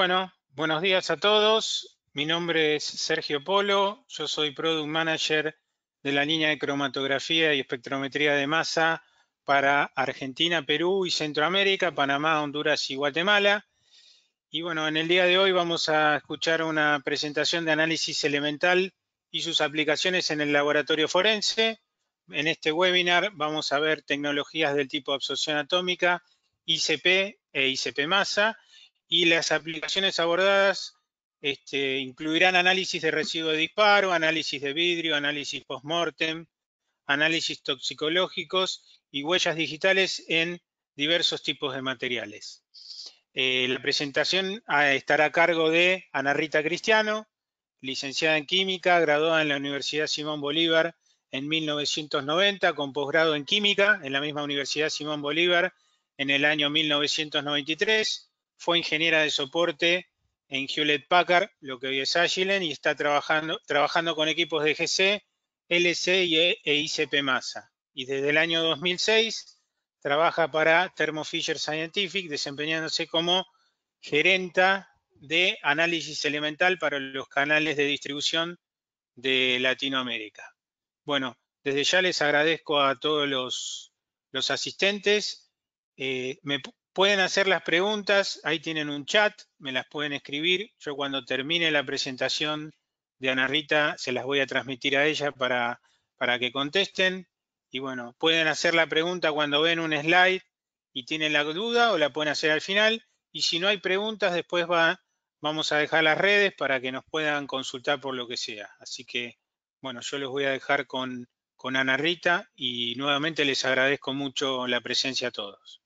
Bueno, buenos días a todos. Mi nombre es Sergio Polo, yo soy Product Manager de la línea de cromatografía y espectrometría de masa para Argentina, Perú y Centroamérica, Panamá, Honduras y Guatemala. Y bueno, en el día de hoy vamos a escuchar una presentación de análisis elemental y sus aplicaciones en el laboratorio forense. En este webinar vamos a ver tecnologías del tipo absorción atómica, ICP e ICP-MASA y las aplicaciones abordadas este, incluirán análisis de residuo de disparo, análisis de vidrio, análisis post-mortem, análisis toxicológicos y huellas digitales en diversos tipos de materiales. Eh, la presentación ah, estará a cargo de Ana Rita Cristiano, licenciada en Química, graduada en la Universidad Simón Bolívar en 1990, con posgrado en Química en la misma Universidad Simón Bolívar en el año 1993 fue ingeniera de soporte en Hewlett Packard, lo que hoy es Agilent, y está trabajando, trabajando con equipos de GC, LC e, e ICP Massa. Y desde el año 2006 trabaja para Thermo Fisher Scientific, desempeñándose como gerenta de análisis elemental para los canales de distribución de Latinoamérica. Bueno, desde ya les agradezco a todos los, asistentes. Eh, me, Pueden hacer las preguntas, ahí tienen un chat, me las pueden escribir. Yo cuando termine la presentación de Ana Rita se las voy a transmitir a ella para, que contesten. Y bueno, pueden hacer la pregunta cuando ven un slide y tienen la duda o la pueden hacer al final. Y si no hay preguntas, después va, vamos a dejar las redes para que nos puedan consultar por lo que sea. Así que, bueno, yo los voy a dejar con, con Ana Rita y nuevamente les agradezco mucho la presencia a todos.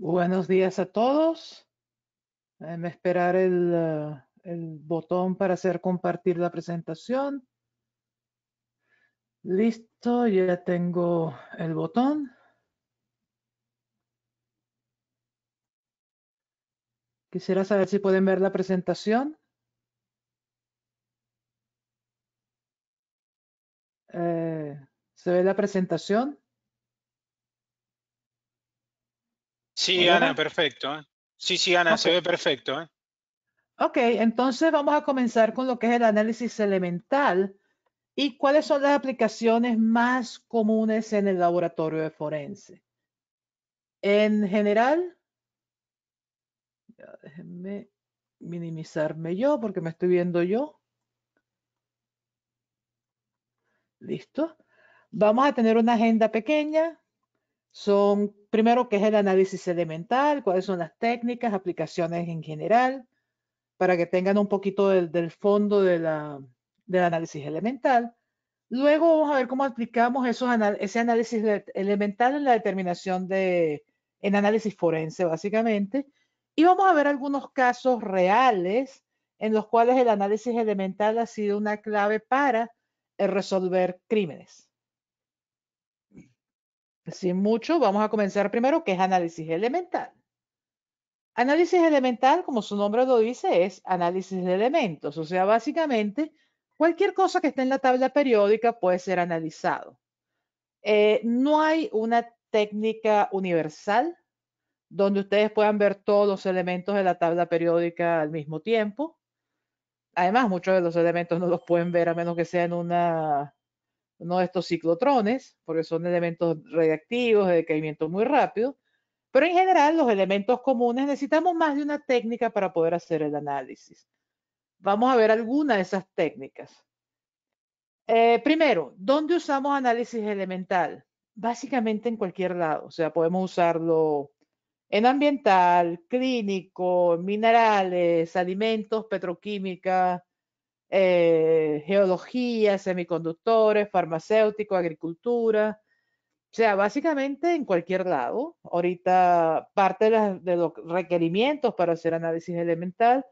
Buenos días a todos. me esperar eh, el, botón para hacer compartir la presentación. Listo, ya tengo el botón. Quisiera saber si pueden ver la presentación. Eh, ¿Se ve la presentación? Sí, Ana, perfecto. ¿eh? Sí, sí, Ana, se ve perfecto. ¿eh? Ok, entonces vamos a comenzar con lo que es el análisis elemental y cuáles son las aplicaciones más comunes en el laboratorio de forense. En general, déjenme minimizarme yo porque me estoy viendo yo. Listo. Vamos a tener una agenda pequeña son primero qué es el análisis elemental, cuáles son las técnicas, aplicaciones en general, para que tengan un poquito del, fondo de la, del análisis elemental. Luego vamos a ver cómo aplicamos esos ese análisis elemental en la determinación de, en análisis forense básicamente. Y vamos a ver algunos casos reales en los cuales el análisis elemental ha sido una clave para resolver crímenes. Sin mucho, vamos a comenzar primero, que es análisis elemental. Análisis elemental, como su nombre lo dice, es análisis de elementos. O sea, básicamente, cualquier cosa que esté en la tabla periódica puede ser analizado. Eh, no hay una técnica universal donde ustedes puedan ver todos los elementos de la tabla periódica al mismo tiempo. Además, muchos de los elementos no los pueden ver a menos que sean una no de estos ciclotrones, porque son elementos reactivos de caimiento muy rápido. Pero en general, los elementos comunes necesitamos más de una técnica para poder hacer el análisis. Vamos a ver algunas de esas técnicas. Eh, primero, ¿dónde usamos análisis elemental? Básicamente en cualquier lado. O sea, podemos usarlo en ambiental, clínico, minerales, alimentos, petroquímica, eh, geología, semiconductores, farmacéutico, agricultura. O sea, básicamente en cualquier lado. Ahorita parte de los requerimientos para hacer análisis elemental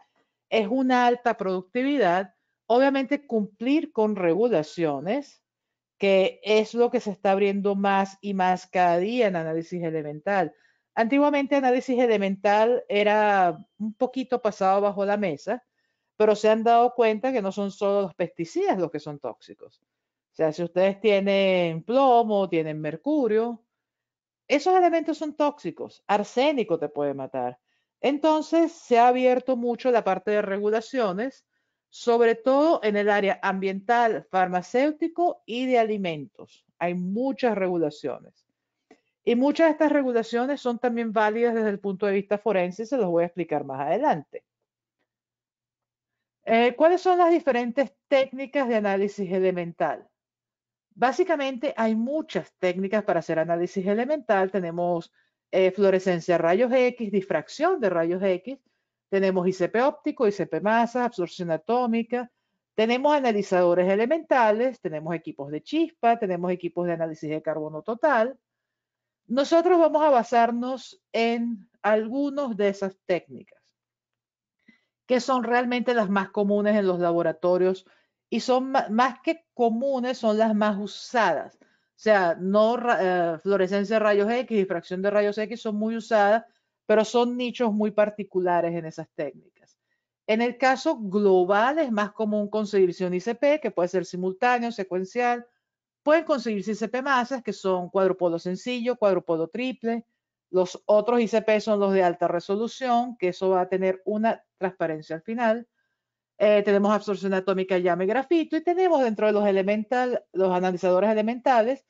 es una alta productividad, obviamente cumplir con regulaciones, que es lo que se está abriendo más y más cada día en análisis elemental. Antiguamente análisis elemental era un poquito pasado bajo la mesa, pero se han dado cuenta que no son solo los pesticidas los que son tóxicos. O sea, si ustedes tienen plomo, tienen mercurio, esos elementos son tóxicos, arsénico te puede matar. Entonces, se ha abierto mucho la parte de regulaciones, sobre todo en el área ambiental, farmacéutico y de alimentos. Hay muchas regulaciones. Y muchas de estas regulaciones son también válidas desde el punto de vista forense, se los voy a explicar más adelante. Eh, ¿Cuáles son las diferentes técnicas de análisis elemental? Básicamente hay muchas técnicas para hacer análisis elemental. Tenemos eh, fluorescencia de rayos X, difracción de rayos X, tenemos ICP óptico, ICP masa, absorción atómica, tenemos analizadores elementales, tenemos equipos de chispa, tenemos equipos de análisis de carbono total. Nosotros vamos a basarnos en algunas de esas técnicas que son realmente las más comunes en los laboratorios y son más que comunes, son las más usadas. O sea, no eh, fluorescencia de rayos X, difracción de rayos X son muy usadas, pero son nichos muy particulares en esas técnicas. En el caso global es más común conseguirse un ICP, que puede ser simultáneo, secuencial. Pueden conseguirse ICP masas, que son cuadrupolo sencillo, cuadrupolo triple, los otros ICP son los de alta resolución, que eso va a tener una transparencia al final. Eh, tenemos absorción atómica llama y grafito y tenemos dentro de los los analizadores elementales,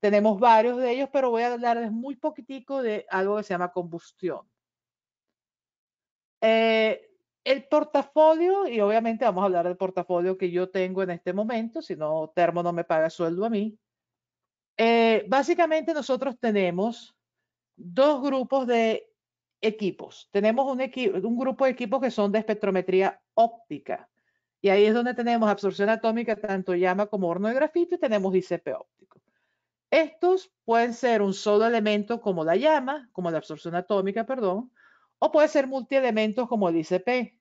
tenemos varios de ellos, pero voy a hablarles muy poquitico de algo que se llama combustión. Eh, el portafolio, y obviamente vamos a hablar del portafolio que yo tengo en este momento, si no, Termo no me paga sueldo a mí. Eh, básicamente nosotros tenemos dos grupos de equipos. Tenemos un, grupo de equipos que son de espectrometría óptica. Y ahí es donde tenemos absorción atómica, tanto llama como horno de grafito, y tenemos ICP óptico. Estos pueden ser un solo elemento como la llama, como la absorción atómica, perdón, o puede ser multielementos como el ICP.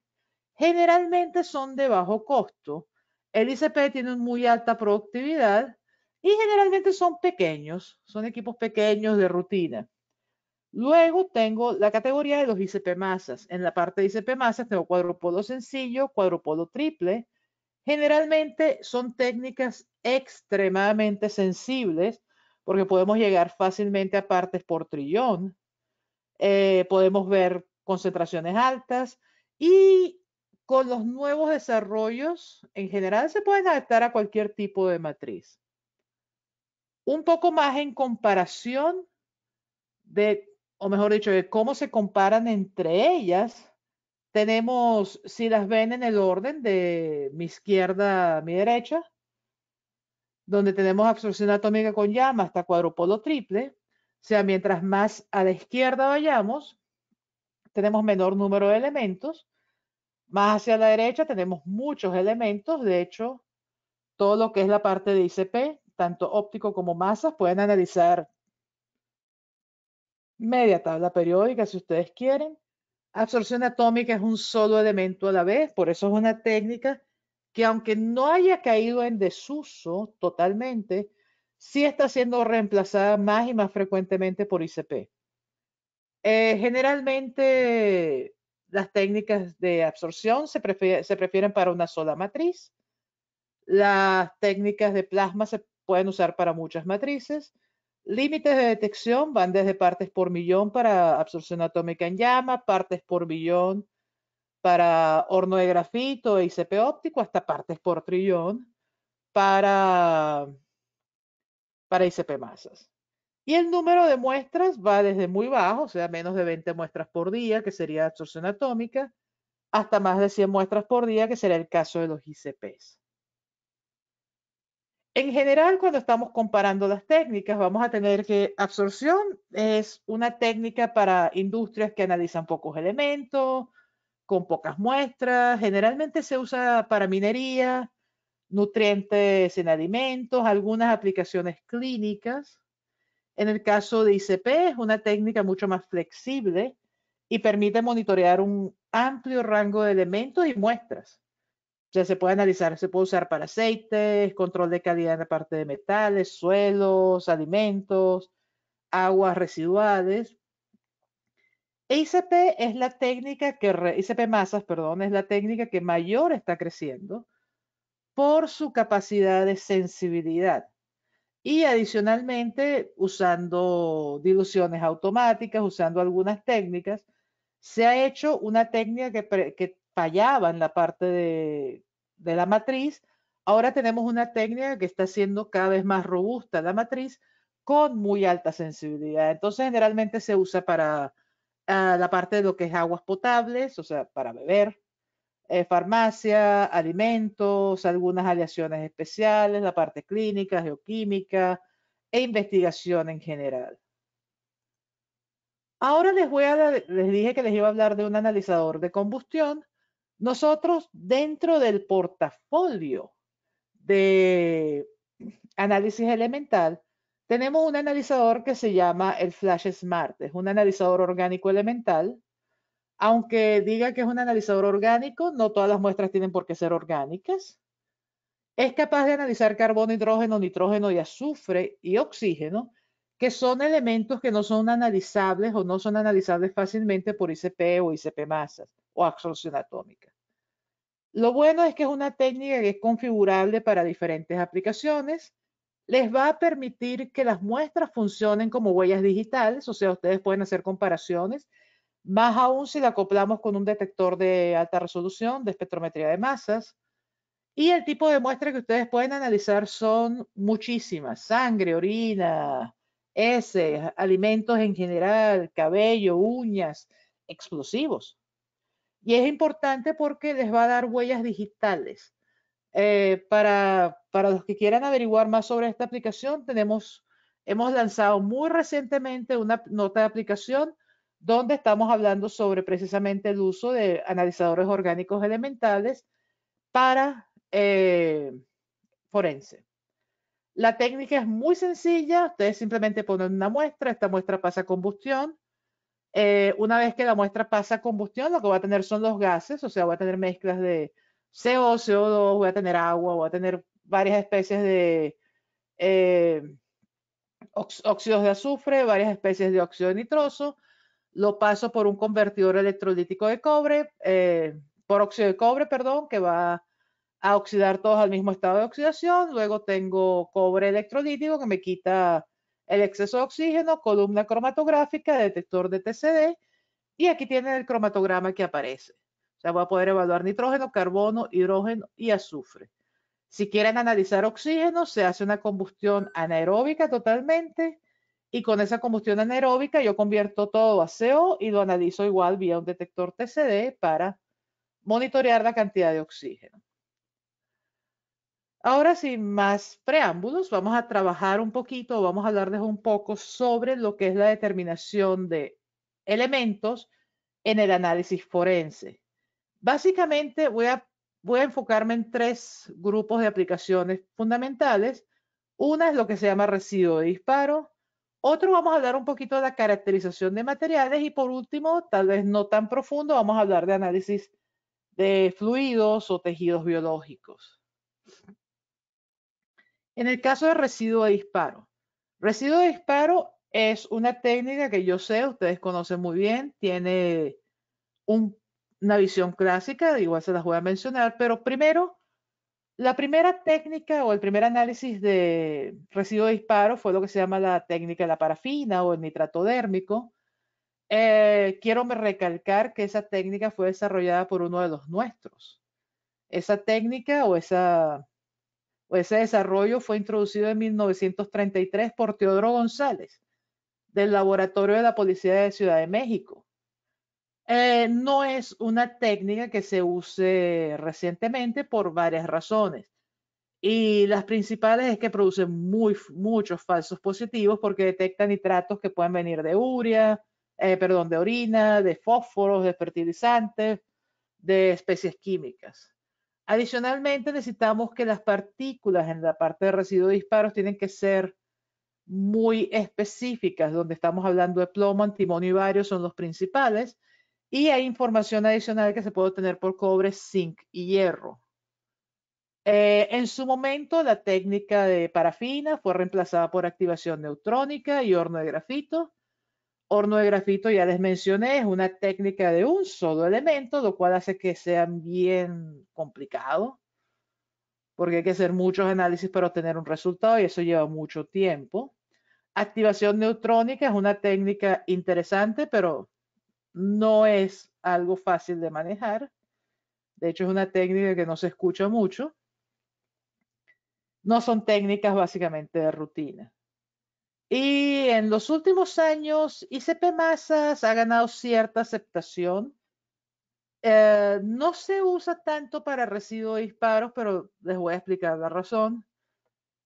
Generalmente son de bajo costo. El ICP tiene muy alta productividad y generalmente son pequeños, son equipos pequeños de rutina. Luego tengo la categoría de los ICP masas. En la parte de ICP masas tengo cuadrupolo sencillo, cuadrupolo triple. Generalmente son técnicas extremadamente sensibles porque podemos llegar fácilmente a partes por trillón. Eh, podemos ver concentraciones altas y con los nuevos desarrollos en general se pueden adaptar a cualquier tipo de matriz. Un poco más en comparación de o mejor dicho, de cómo se comparan entre ellas, tenemos, si las ven en el orden de mi izquierda a mi derecha, donde tenemos absorción atómica con llama hasta cuadrupolo triple, o sea, mientras más a la izquierda vayamos, tenemos menor número de elementos, más hacia la derecha tenemos muchos elementos, de hecho, todo lo que es la parte de ICP, tanto óptico como masas, pueden analizar media tabla periódica si ustedes quieren. Absorción atómica es un solo elemento a la vez, por eso es una técnica que aunque no haya caído en desuso totalmente, sí está siendo reemplazada más y más frecuentemente por ICP. Eh, generalmente las técnicas de absorción se, prefieren para una sola matriz. Las técnicas de plasma se pueden usar para muchas matrices Límites de detección van desde partes por millón para absorción atómica en llama, partes por millón... para horno de grafito e ICP óptico, hasta partes por trillón para, para ICP masas. Y el número de muestras va desde muy bajo, o sea, menos de 20 muestras por día, que sería absorción atómica, hasta más de 100 muestras por día, que sería el caso de los ICPs. En general, cuando estamos comparando las técnicas, vamos a tener que absorción es una técnica para industrias que analizan pocos elementos, con pocas muestras. Generalmente se usa para minería, nutrientes en alimentos, algunas aplicaciones clínicas. En el caso de ICP es una técnica mucho más flexible y permite monitorear un amplio rango de elementos y muestras. O sea, se puede analizar, se puede usar para aceites, control de calidad en la parte de metales, suelos, alimentos, aguas residuales. ICP es la técnica que, ICP masas, perdón, es la técnica que mayor está creciendo por su capacidad de sensibilidad. Y adicionalmente, usando diluciones automáticas, usando algunas técnicas, se ha hecho una técnica que, que en la parte de, la matriz, ahora tenemos una técnica que está siendo cada vez más robusta la matriz con muy alta sensibilidad. Entonces, generalmente se usa para ah, la parte de lo que es aguas potables, o sea, para beber, eh, farmacia, alimentos, algunas aleaciones especiales, la parte clínica, geoquímica e investigación en general. Ahora les voy a, les dije que les iba a hablar de un analizador de combustión nosotros dentro del portafolio de análisis elemental, tenemos un analizador que se llama el Flash Smart. Es un analizador orgánico elemental. Aunque diga que es un analizador orgánico, no todas las muestras tienen por qué ser orgánicas. Es capaz de analizar carbono, hidrógeno, nitrógeno y azufre y oxígeno, que son elementos que no son analizables o no son analizables fácilmente por ICP o ICP masas o absorción atómica. Lo bueno es que es una técnica que es configurable para diferentes aplicaciones. Les va a permitir que las muestras funcionen como huellas digitales, o sea, ustedes pueden hacer comparaciones, más aún si la acoplamos con un detector de alta resolución de espectrometría de masas. Y el tipo de muestra que ustedes pueden analizar son muchísimas, sangre, orina, heces, alimentos en general, cabello, uñas, explosivos. Y es importante porque les va a dar huellas digitales. Eh, para, para los que quieran averiguar más sobre esta aplicación, tenemos, hemos lanzado muy recientemente una nota de aplicación donde estamos hablando sobre precisamente el uso de analizadores orgánicos elementales para eh, forense. La técnica es muy sencilla, ustedes simplemente ponen una muestra, esta muestra pasa a combustión, eh, una vez que la muestra pasa a combustión, lo que va a tener son los gases, o sea, va a tener mezclas de CO, CO2, voy a tener agua, voy a tener varias especies de eh, óxidos de azufre, varias especies de óxido nitroso, lo paso por un convertidor electrolítico de cobre, eh, por óxido de cobre, perdón, que va a oxidar todos al mismo estado de oxidación, luego tengo cobre electrolítico que me quita el exceso de oxígeno, columna cromatográfica, detector de TCD, y aquí tienen el cromatograma que aparece. O sea, voy a poder evaluar nitrógeno, carbono, hidrógeno y azufre. Si quieren analizar oxígeno, se hace una combustión anaeróbica totalmente, y con esa combustión anaeróbica yo convierto todo a CO y lo analizo igual vía un detector TCD para monitorear la cantidad de oxígeno. Ahora, sin más preámbulos, vamos a trabajar un poquito, vamos a hablarles un poco sobre lo que es la determinación de elementos en el análisis forense. Básicamente, voy a, enfocarme en tres grupos de aplicaciones fundamentales. Una es lo que se llama residuo de disparo. Otro, vamos a hablar un poquito de la caracterización de materiales. Y por último, tal vez no tan profundo, vamos a hablar de análisis de fluidos o tejidos biológicos. En el caso de residuo de disparo, residuo de disparo es una técnica que yo sé, ustedes conocen muy bien, tiene una visión clásica, igual se las voy a mencionar, pero primero, la primera técnica o el primer análisis de residuo de disparo fue lo que se llama la técnica de la parafina o el nitrato dérmico. Eh, quiero recalcar que esa técnica fue desarrollada por uno de los nuestros. Esa técnica o esa pues, ese desarrollo fue introducido en 1933 por Teodoro González del Laboratorio de la Policía de Ciudad de México. Eh, no es una técnica que se use recientemente por varias razones. Y las principales es que produce muy, muchos falsos positivos porque detecta nitratos que pueden venir de urea, eh, perdón, de orina, de fósforos, de fertilizantes, de especies químicas. Adicionalmente, necesitamos que las partículas en la parte de residuos disparos tienen que ser muy específicas, donde estamos hablando de plomo, antimonio y varios son los principales, y hay información adicional que se puede obtener por cobre, zinc y hierro. Eh, en su momento, la técnica de parafina fue reemplazada por activación neutrónica y horno de grafito, Horno de grafito, ya les mencioné, es una técnica de un solo elemento, lo cual hace que sea bien complicado, porque hay que hacer muchos análisis para obtener un resultado y eso lleva mucho tiempo. Activación neutrónica es una técnica interesante, pero no es algo fácil de manejar. De hecho, es una técnica que no se escucha mucho. No son técnicas básicamente de rutina. Y en los últimos años, ICP Masas ha ganado cierta aceptación. Eh, no se usa tanto para residuos de disparos, pero les voy a explicar la razón.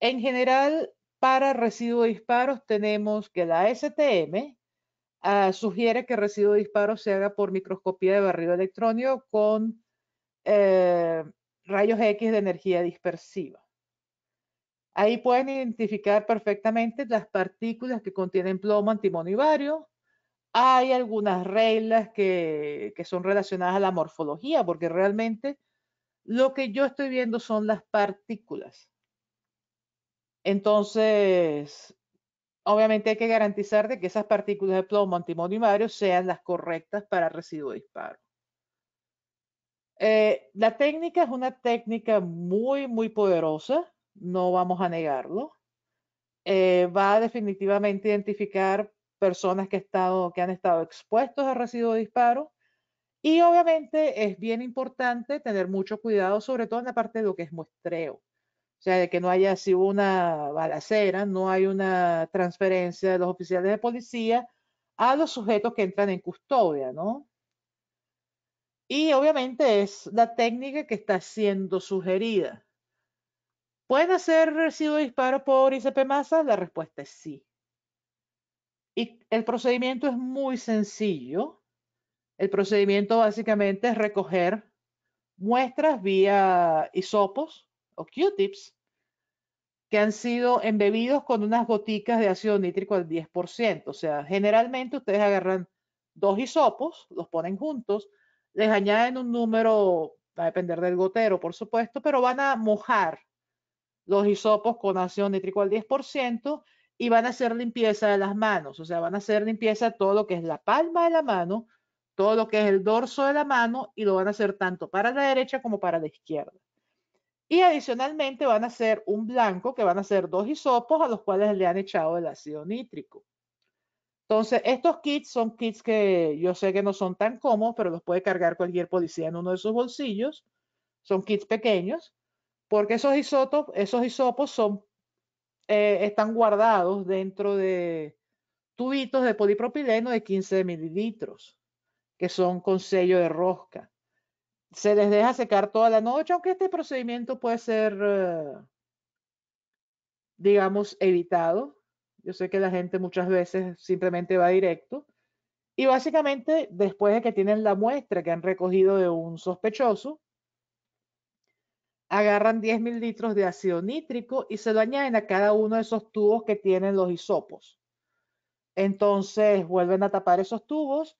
En general, para residuos de disparos tenemos que la STM ah, sugiere que residuo de disparos se haga por microscopía de barrido electrónico con eh, rayos X de energía dispersiva. Ahí pueden identificar perfectamente las partículas que contienen plomo, antimonio y Hay algunas reglas que, son relacionadas a la morfología, porque realmente lo que yo estoy viendo son las partículas. Entonces, obviamente hay que garantizar de que esas partículas de plomo, antimonio y sean las correctas para residuo de disparo. Eh, la técnica es una técnica muy, muy poderosa no vamos a negarlo. Eh, va a definitivamente identificar personas que, han estado expuestos a residuos de disparo y obviamente es bien importante tener mucho cuidado, sobre todo en la parte de lo que es muestreo. O sea, de que no haya sido una balacera, no hay una transferencia de los oficiales de policía a los sujetos que entran en custodia, ¿no? Y obviamente es la técnica que está siendo sugerida. ¿Puede hacer residuos de disparo por ICP masa? La respuesta es sí. Y el procedimiento es muy sencillo. El procedimiento básicamente es recoger muestras vía hisopos o Q-tips que han sido embebidos con unas goticas de ácido nítrico al 10%. O sea, generalmente ustedes agarran dos hisopos, los ponen juntos, les añaden un número, va a depender del gotero, por supuesto, pero van a mojar los hisopos con ácido nítrico al 10% y van a hacer limpieza de las manos, o sea, van a hacer limpieza todo lo que es la palma de la mano, todo lo que es el dorso de la mano y lo van a hacer tanto para la derecha como para la izquierda. Y adicionalmente van a hacer un blanco que van a hacer dos hisopos a los cuales le han echado el ácido nítrico. Entonces, estos kits son kits que yo sé que no son tan cómodos, pero los puede cargar cualquier policía en uno de sus bolsillos. Son kits pequeños porque esos isótopos, esos isopos son, eh, están guardados dentro de tubitos de polipropileno de 15 mililitros, que son con sello de rosca. Se les deja secar toda la noche, aunque este procedimiento puede ser, eh, digamos, evitado. Yo sé que la gente muchas veces simplemente va directo. Y básicamente, después de que tienen la muestra que han recogido de un sospechoso, agarran mil litros de ácido nítrico y se lo añaden a cada uno de esos tubos que tienen los hisopos. Entonces vuelven a tapar esos tubos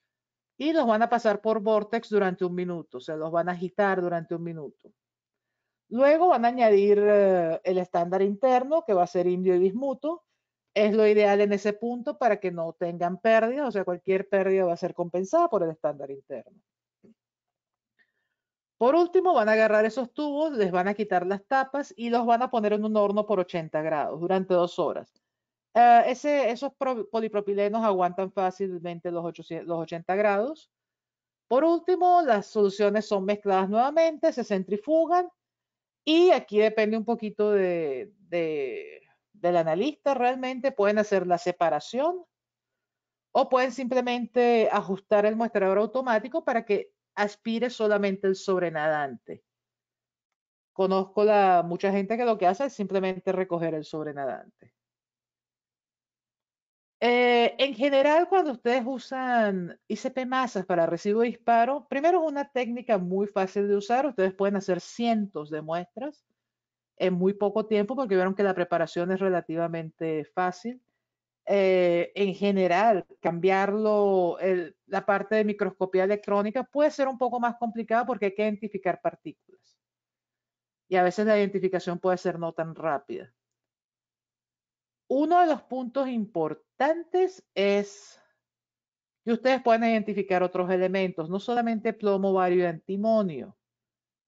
y los van a pasar por vortex durante un minuto, se los van a agitar durante un minuto. Luego van a añadir eh, el estándar interno, que va a ser indio y bismuto. Es lo ideal en ese punto para que no tengan pérdidas, o sea, cualquier pérdida va a ser compensada por el estándar interno. Por último, van a agarrar esos tubos, les van a quitar las tapas y los van a poner en un horno por 80 grados durante dos horas. Eh, esos polipropilenos aguantan fácilmente los, 80 grados. Por último, las soluciones son mezcladas nuevamente, se centrifugan y aquí depende un poquito del analista realmente. Pueden hacer la separación o pueden simplemente ajustar el muestrador automático para que aspire solamente el sobrenadante. Conozco la, mucha gente que lo que hace es simplemente recoger el sobrenadante. Eh, en general, cuando ustedes usan ICP masas para residuo de disparo, primero es una técnica muy fácil de usar. Ustedes pueden hacer cientos de muestras en muy poco tiempo porque vieron que la preparación es relativamente fácil. Eh, en general, cambiarlo, la parte de microscopía electrónica puede ser un poco más complicada porque hay que identificar partículas. Y a veces la identificación puede ser no tan rápida. Uno de los puntos importantes es que ustedes pueden identificar otros elementos, no solamente plomo, vario y antimonio.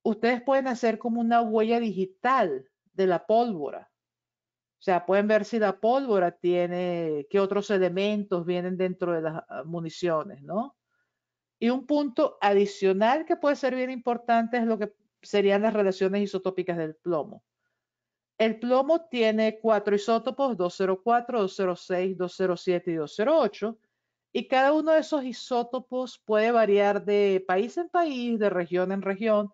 Ustedes pueden hacer como una huella digital de la pólvora o sea, pueden ver si la pólvora tiene, qué otros elementos vienen dentro de las ah, municiones, ¿no? Y un punto adicional que puede ser bien importante es lo que serían las relaciones isotópicas del plomo. El plomo tiene cuatro isótopos, 204, 206, 207 y 208, y cada uno de esos isótopos puede variar de país en país, de región en región,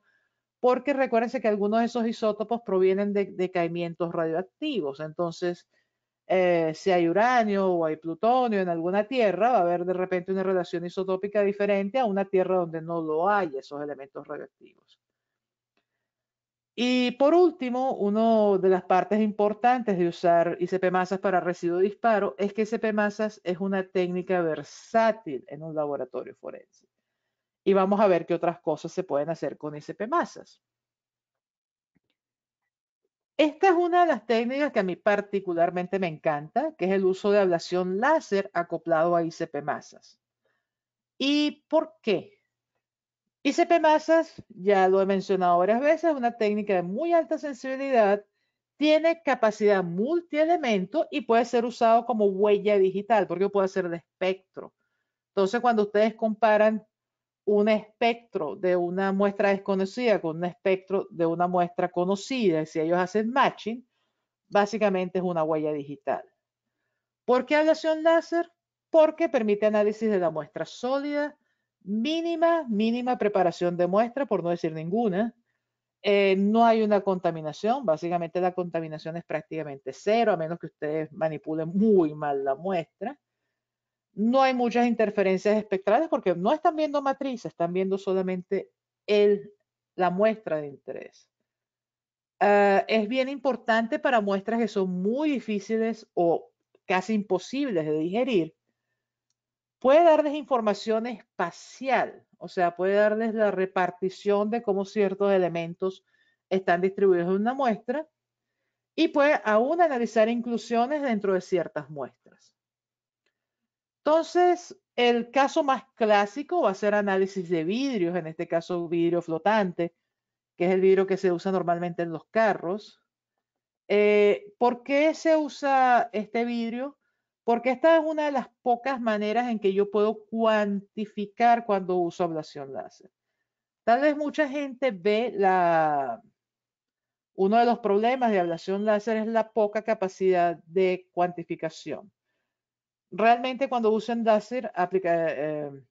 porque recuérdense que algunos de esos isótopos provienen de decaimientos radioactivos. Entonces, eh, si hay uranio o hay plutonio en alguna tierra, va a haber de repente una relación isotópica diferente a una tierra donde no lo hay esos elementos radioactivos. Y por último, una de las partes importantes de usar ICP masas para residuo disparo es que ICP masas es una técnica versátil en un laboratorio forense y vamos a ver qué otras cosas se pueden hacer con icp masas. Esta es una de las técnicas que a mí particularmente me encanta, que es el uso de ablación láser acoplado a ICP masas. ¿Y por qué? ICP masas, ya lo he mencionado varias veces, es una técnica de muy alta sensibilidad, tiene capacidad multielemento y puede ser usado como huella digital, porque puede ser de espectro. Entonces, cuando ustedes comparan un espectro de una muestra desconocida con un espectro de una muestra conocida, si ellos hacen matching, básicamente es una huella digital. ¿Por qué hablación láser? Porque permite análisis de la muestra sólida, mínima, mínima preparación de muestra, por no decir ninguna. Eh, no hay una contaminación, básicamente la contaminación es prácticamente cero, a menos que ustedes manipulen muy mal la muestra. No hay muchas interferencias espectrales porque no están viendo matrices están viendo solamente el, la muestra de interés. Ah, es bien importante para muestras que son muy difíciles o casi imposibles de digerir. Puede darles información espacial, o sea, puede darles la repartición de cómo ciertos elementos están distribuidos en una muestra y puede aún analizar inclusiones dentro de ciertas muestras. Entonces, el caso más clásico va a ser análisis de vidrios, en este caso vidrio flotante, que es el vidrio que se usa normalmente en los carros. Eh, ¿Por qué se usa este vidrio? Porque esta es una de las pocas maneras en que yo puedo cuantificar cuando uso ablación láser. Tal vez mucha gente ve la... Uno de los problemas de ablación láser es la poca capacidad de cuantificación realmente cuando usan láser, aplica, eh, eh,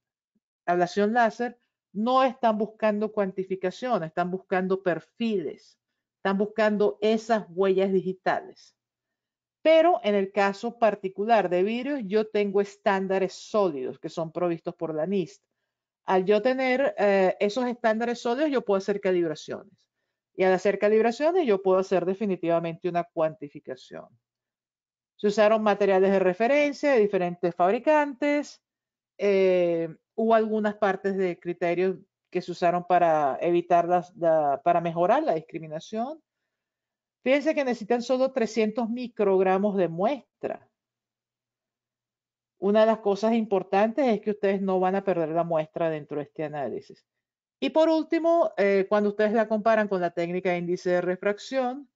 ablación láser, no están buscando cuantificación, están buscando perfiles, están buscando esas huellas digitales. Pero en el caso particular de virus, yo tengo estándares sólidos que son provistos por la NIST. Al yo tener eh, esos estándares sólidos, yo puedo hacer calibraciones. Y al hacer calibraciones, yo puedo hacer definitivamente una cuantificación. Se usaron materiales de referencia de diferentes fabricantes. Eh, hubo algunas partes de criterios que se usaron para evitar para mejorar la discriminación. Fíjense que necesitan solo 300 microgramos de muestra. Una de las cosas importantes es que ustedes no van a perder la muestra dentro de este análisis. Y por último, eh, cuando ustedes la comparan con la técnica de índice de refracción,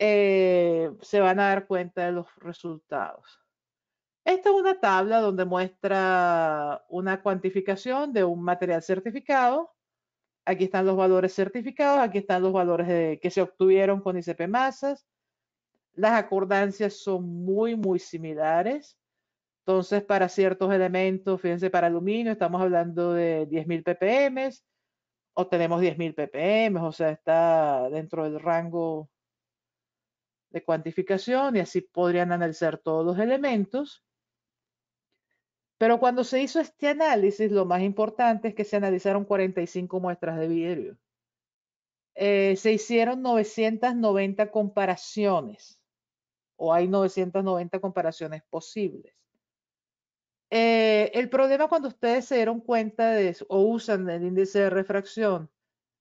eh, se van a dar cuenta de los resultados. Esta es una tabla donde muestra una cuantificación de un material certificado. Aquí están los valores certificados, aquí están los valores que se obtuvieron con ICP Masas. Las acordancias son muy, muy similares. Entonces, para ciertos elementos, fíjense, para aluminio estamos hablando de 10.000 ppm, obtenemos 10.000 ppm, o sea, está dentro del rango de cuantificación y así podrían analizar todos los elementos. Pero cuando se hizo este análisis, lo más importante es que se analizaron 45 muestras de vidrio. Eh, se hicieron 990 comparaciones o hay 990 comparaciones posibles. Eh, el problema cuando ustedes se dieron cuenta de o usan el índice de refracción,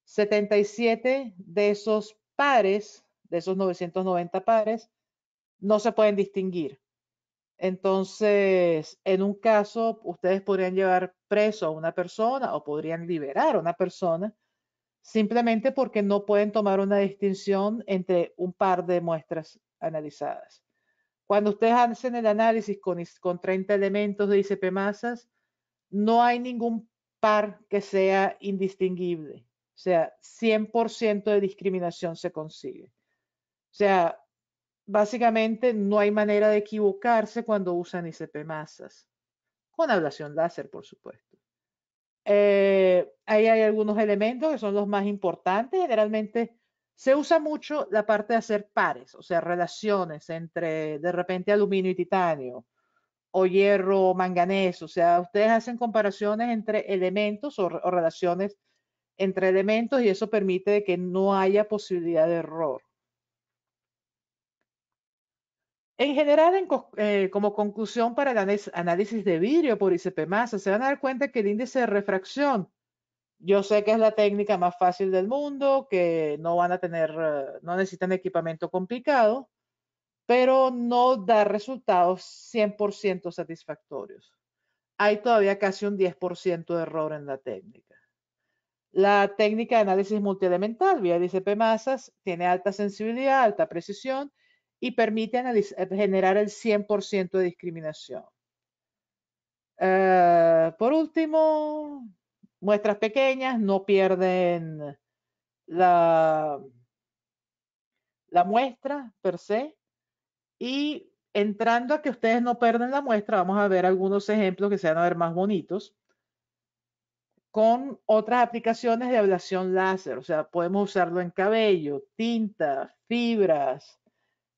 77 de esos pares de esos 990 pares, no se pueden distinguir. Entonces, en un caso, ustedes podrían llevar preso a una persona o podrían liberar a una persona simplemente porque no pueden tomar una distinción entre un par de muestras analizadas. Cuando ustedes hacen el análisis con, con 30 elementos de ICP masas, no hay ningún par que sea indistinguible. O sea, 100% de discriminación se consigue. O sea, básicamente no hay manera de equivocarse cuando usan ICP masas, con ablación láser, por supuesto. Eh, ahí hay algunos elementos que son los más importantes. Generalmente se usa mucho la parte de hacer pares, o sea, relaciones entre de repente aluminio y titanio o hierro o manganeso. O sea, ustedes hacen comparaciones entre elementos o relaciones entre elementos y eso permite que no haya posibilidad de error. En general, eh, como conclusión para el análisis de vidrio por ICP masa, se van a dar cuenta que el índice de refracción, yo sé que es la técnica más fácil del mundo, que no van a tener, eh, no necesitan equipamiento complicado, pero no da resultados 100% satisfactorios. Hay todavía casi un 10% de error en la técnica. La técnica de análisis multielemental vía ICP masas tiene alta sensibilidad, alta precisión y permiten eh, generar el 100% de discriminación. Eh, por último, muestras pequeñas no pierden la, la muestra per se. Y entrando a que ustedes no pierden la muestra, vamos a ver algunos ejemplos que se van a ver más bonitos con otras aplicaciones de ablación láser. O sea, podemos usarlo en cabello, tinta, fibras,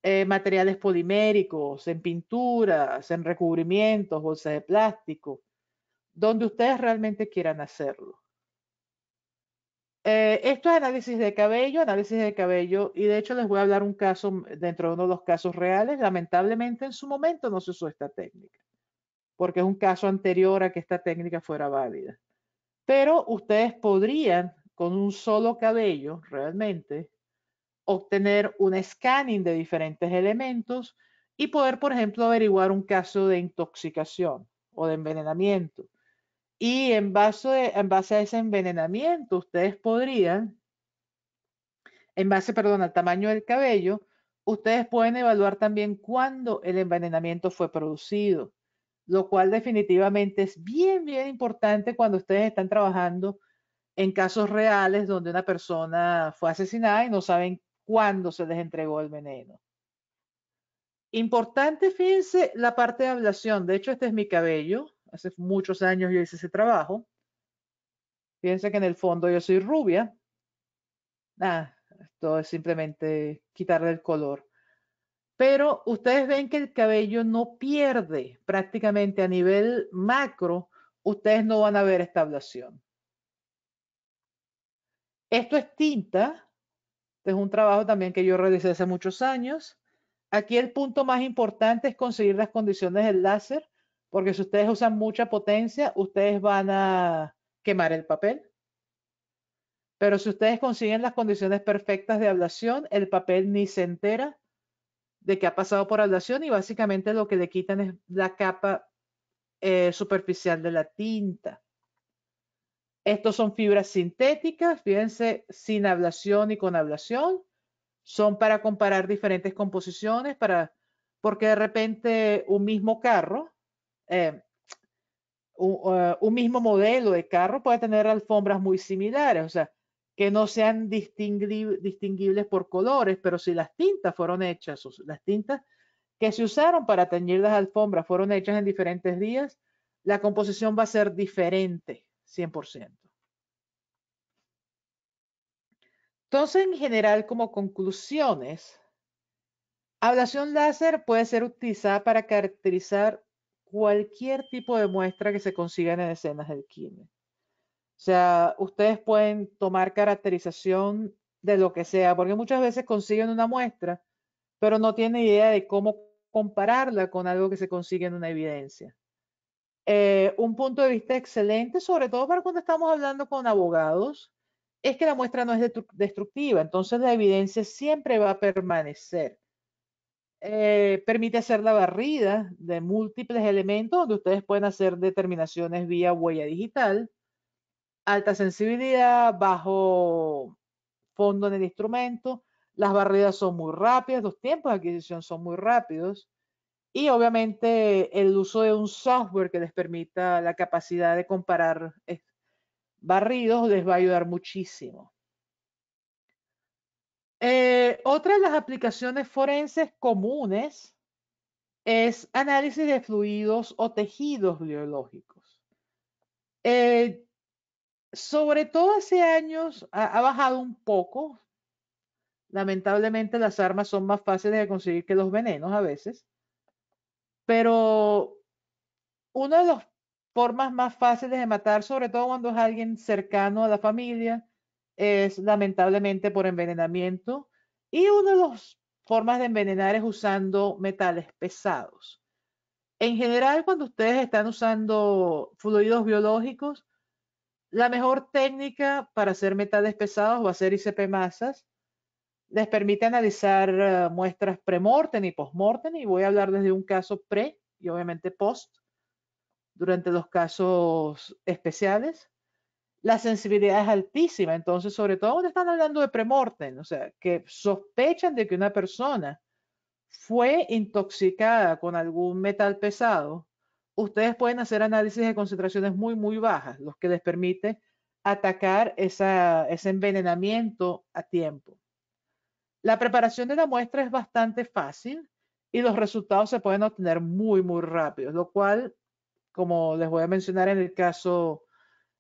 eh, materiales poliméricos, en pinturas, en recubrimientos, bolsas de plástico, donde ustedes realmente quieran hacerlo. Eh, esto es análisis de cabello, análisis de cabello, y de hecho les voy a hablar un caso mm, dentro de uno de los casos reales. Lamentablemente en su momento no se usó esta técnica, porque es un caso anterior a que esta técnica fuera válida. Pero ustedes podrían, con un solo cabello, realmente, obtener un scanning de diferentes elementos y poder, por ejemplo, averiguar un caso de intoxicación o de envenenamiento. Y en base, en base a ese envenenamiento, ustedes podrían, en base, perdón, al tamaño del cabello, ustedes pueden evaluar también cuándo el envenenamiento fue producido, lo cual definitivamente es bien, bien importante cuando ustedes están trabajando en casos reales donde una persona fue asesinada y no saben cuando se les entregó el veneno. Importante, fíjense, la parte de ablación. De hecho, este es mi cabello. Hace muchos años yo hice ese trabajo. Fíjense que en el fondo yo soy rubia. esto ah, es simplemente quitarle el color. Pero ustedes ven que el cabello no pierde prácticamente a nivel macro. Ustedes no van a ver esta ablación. Esto es tinta, este es un trabajo también que yo realicé hace muchos años. Aquí el punto más importante es conseguir las condiciones del láser, porque si ustedes usan mucha potencia, ustedes van a quemar el papel. Pero si ustedes consiguen las condiciones perfectas de ablación, el papel ni se entera de que ha pasado por ablación y básicamente lo que le quitan es la capa eh, superficial de la tinta. Estos son fibras sintéticas, fíjense, sin ablación y con ablación. Son para comparar diferentes composiciones, para, porque de repente un mismo carro, eh, un, eh, un, mismo modelo de carro puede tener alfombras muy similares, o sea, que no sean distinguibles por colores, pero si las tintas fueron hechas, las tintas que se usaron para teñir las alfombras fueron hechas en diferentes días, la composición va a ser diferente. 100%. Entonces, en general, como conclusiones, ablación láser puede ser utilizada para caracterizar cualquier tipo de muestra que se consiga en escenas del quimio. O sea, ustedes pueden tomar caracterización de lo que sea, porque muchas veces consiguen una muestra, pero no tienen idea de cómo compararla con algo que se consigue en una evidencia. Eh, un punto de vista excelente, sobre todo para cuando estamos hablando con abogados, es que la muestra no es destructiva, entonces la evidencia siempre va a permanecer. Eh, permite hacer la barrida de múltiples elementos donde ustedes pueden hacer determinaciones vía huella digital, alta sensibilidad, bajo fondo en el instrumento, las barridas son muy rápidas, los tiempos de adquisición son muy rápidos, y obviamente el uso de un software que les permita la capacidad de comparar eh, barridos les va a ayudar muchísimo. Eh, otra de las aplicaciones forenses comunes es análisis de fluidos o tejidos biológicos. Eh, sobre todo hace años ha bajado un poco. Lamentablemente las armas son más fáciles de conseguir que los venenos a veces. Pero una de las formas más fáciles de matar, sobre todo cuando es alguien cercano a la familia, es lamentablemente por envenenamiento. Y una de las formas de envenenar es usando metales pesados. En general, cuando ustedes están usando fluidos biológicos, la mejor técnica para hacer metales pesados o hacer ICP masas, les permite analizar muestras eh, muestras premortem y postmortem y voy a hablar desde un caso pre y obviamente post durante los casos especiales. La sensibilidad es altísima, entonces sobre todo cuando están hablando de premortem, o sea, que sospechan de que una persona fue intoxicada con algún metal pesado, ustedes pueden hacer análisis de concentraciones muy, muy bajas, los que les permite atacar ese envenenamiento a tiempo. La preparación de la muestra es bastante fácil y los resultados se pueden obtener muy, muy rápido, lo cual, como les voy a mencionar en el caso,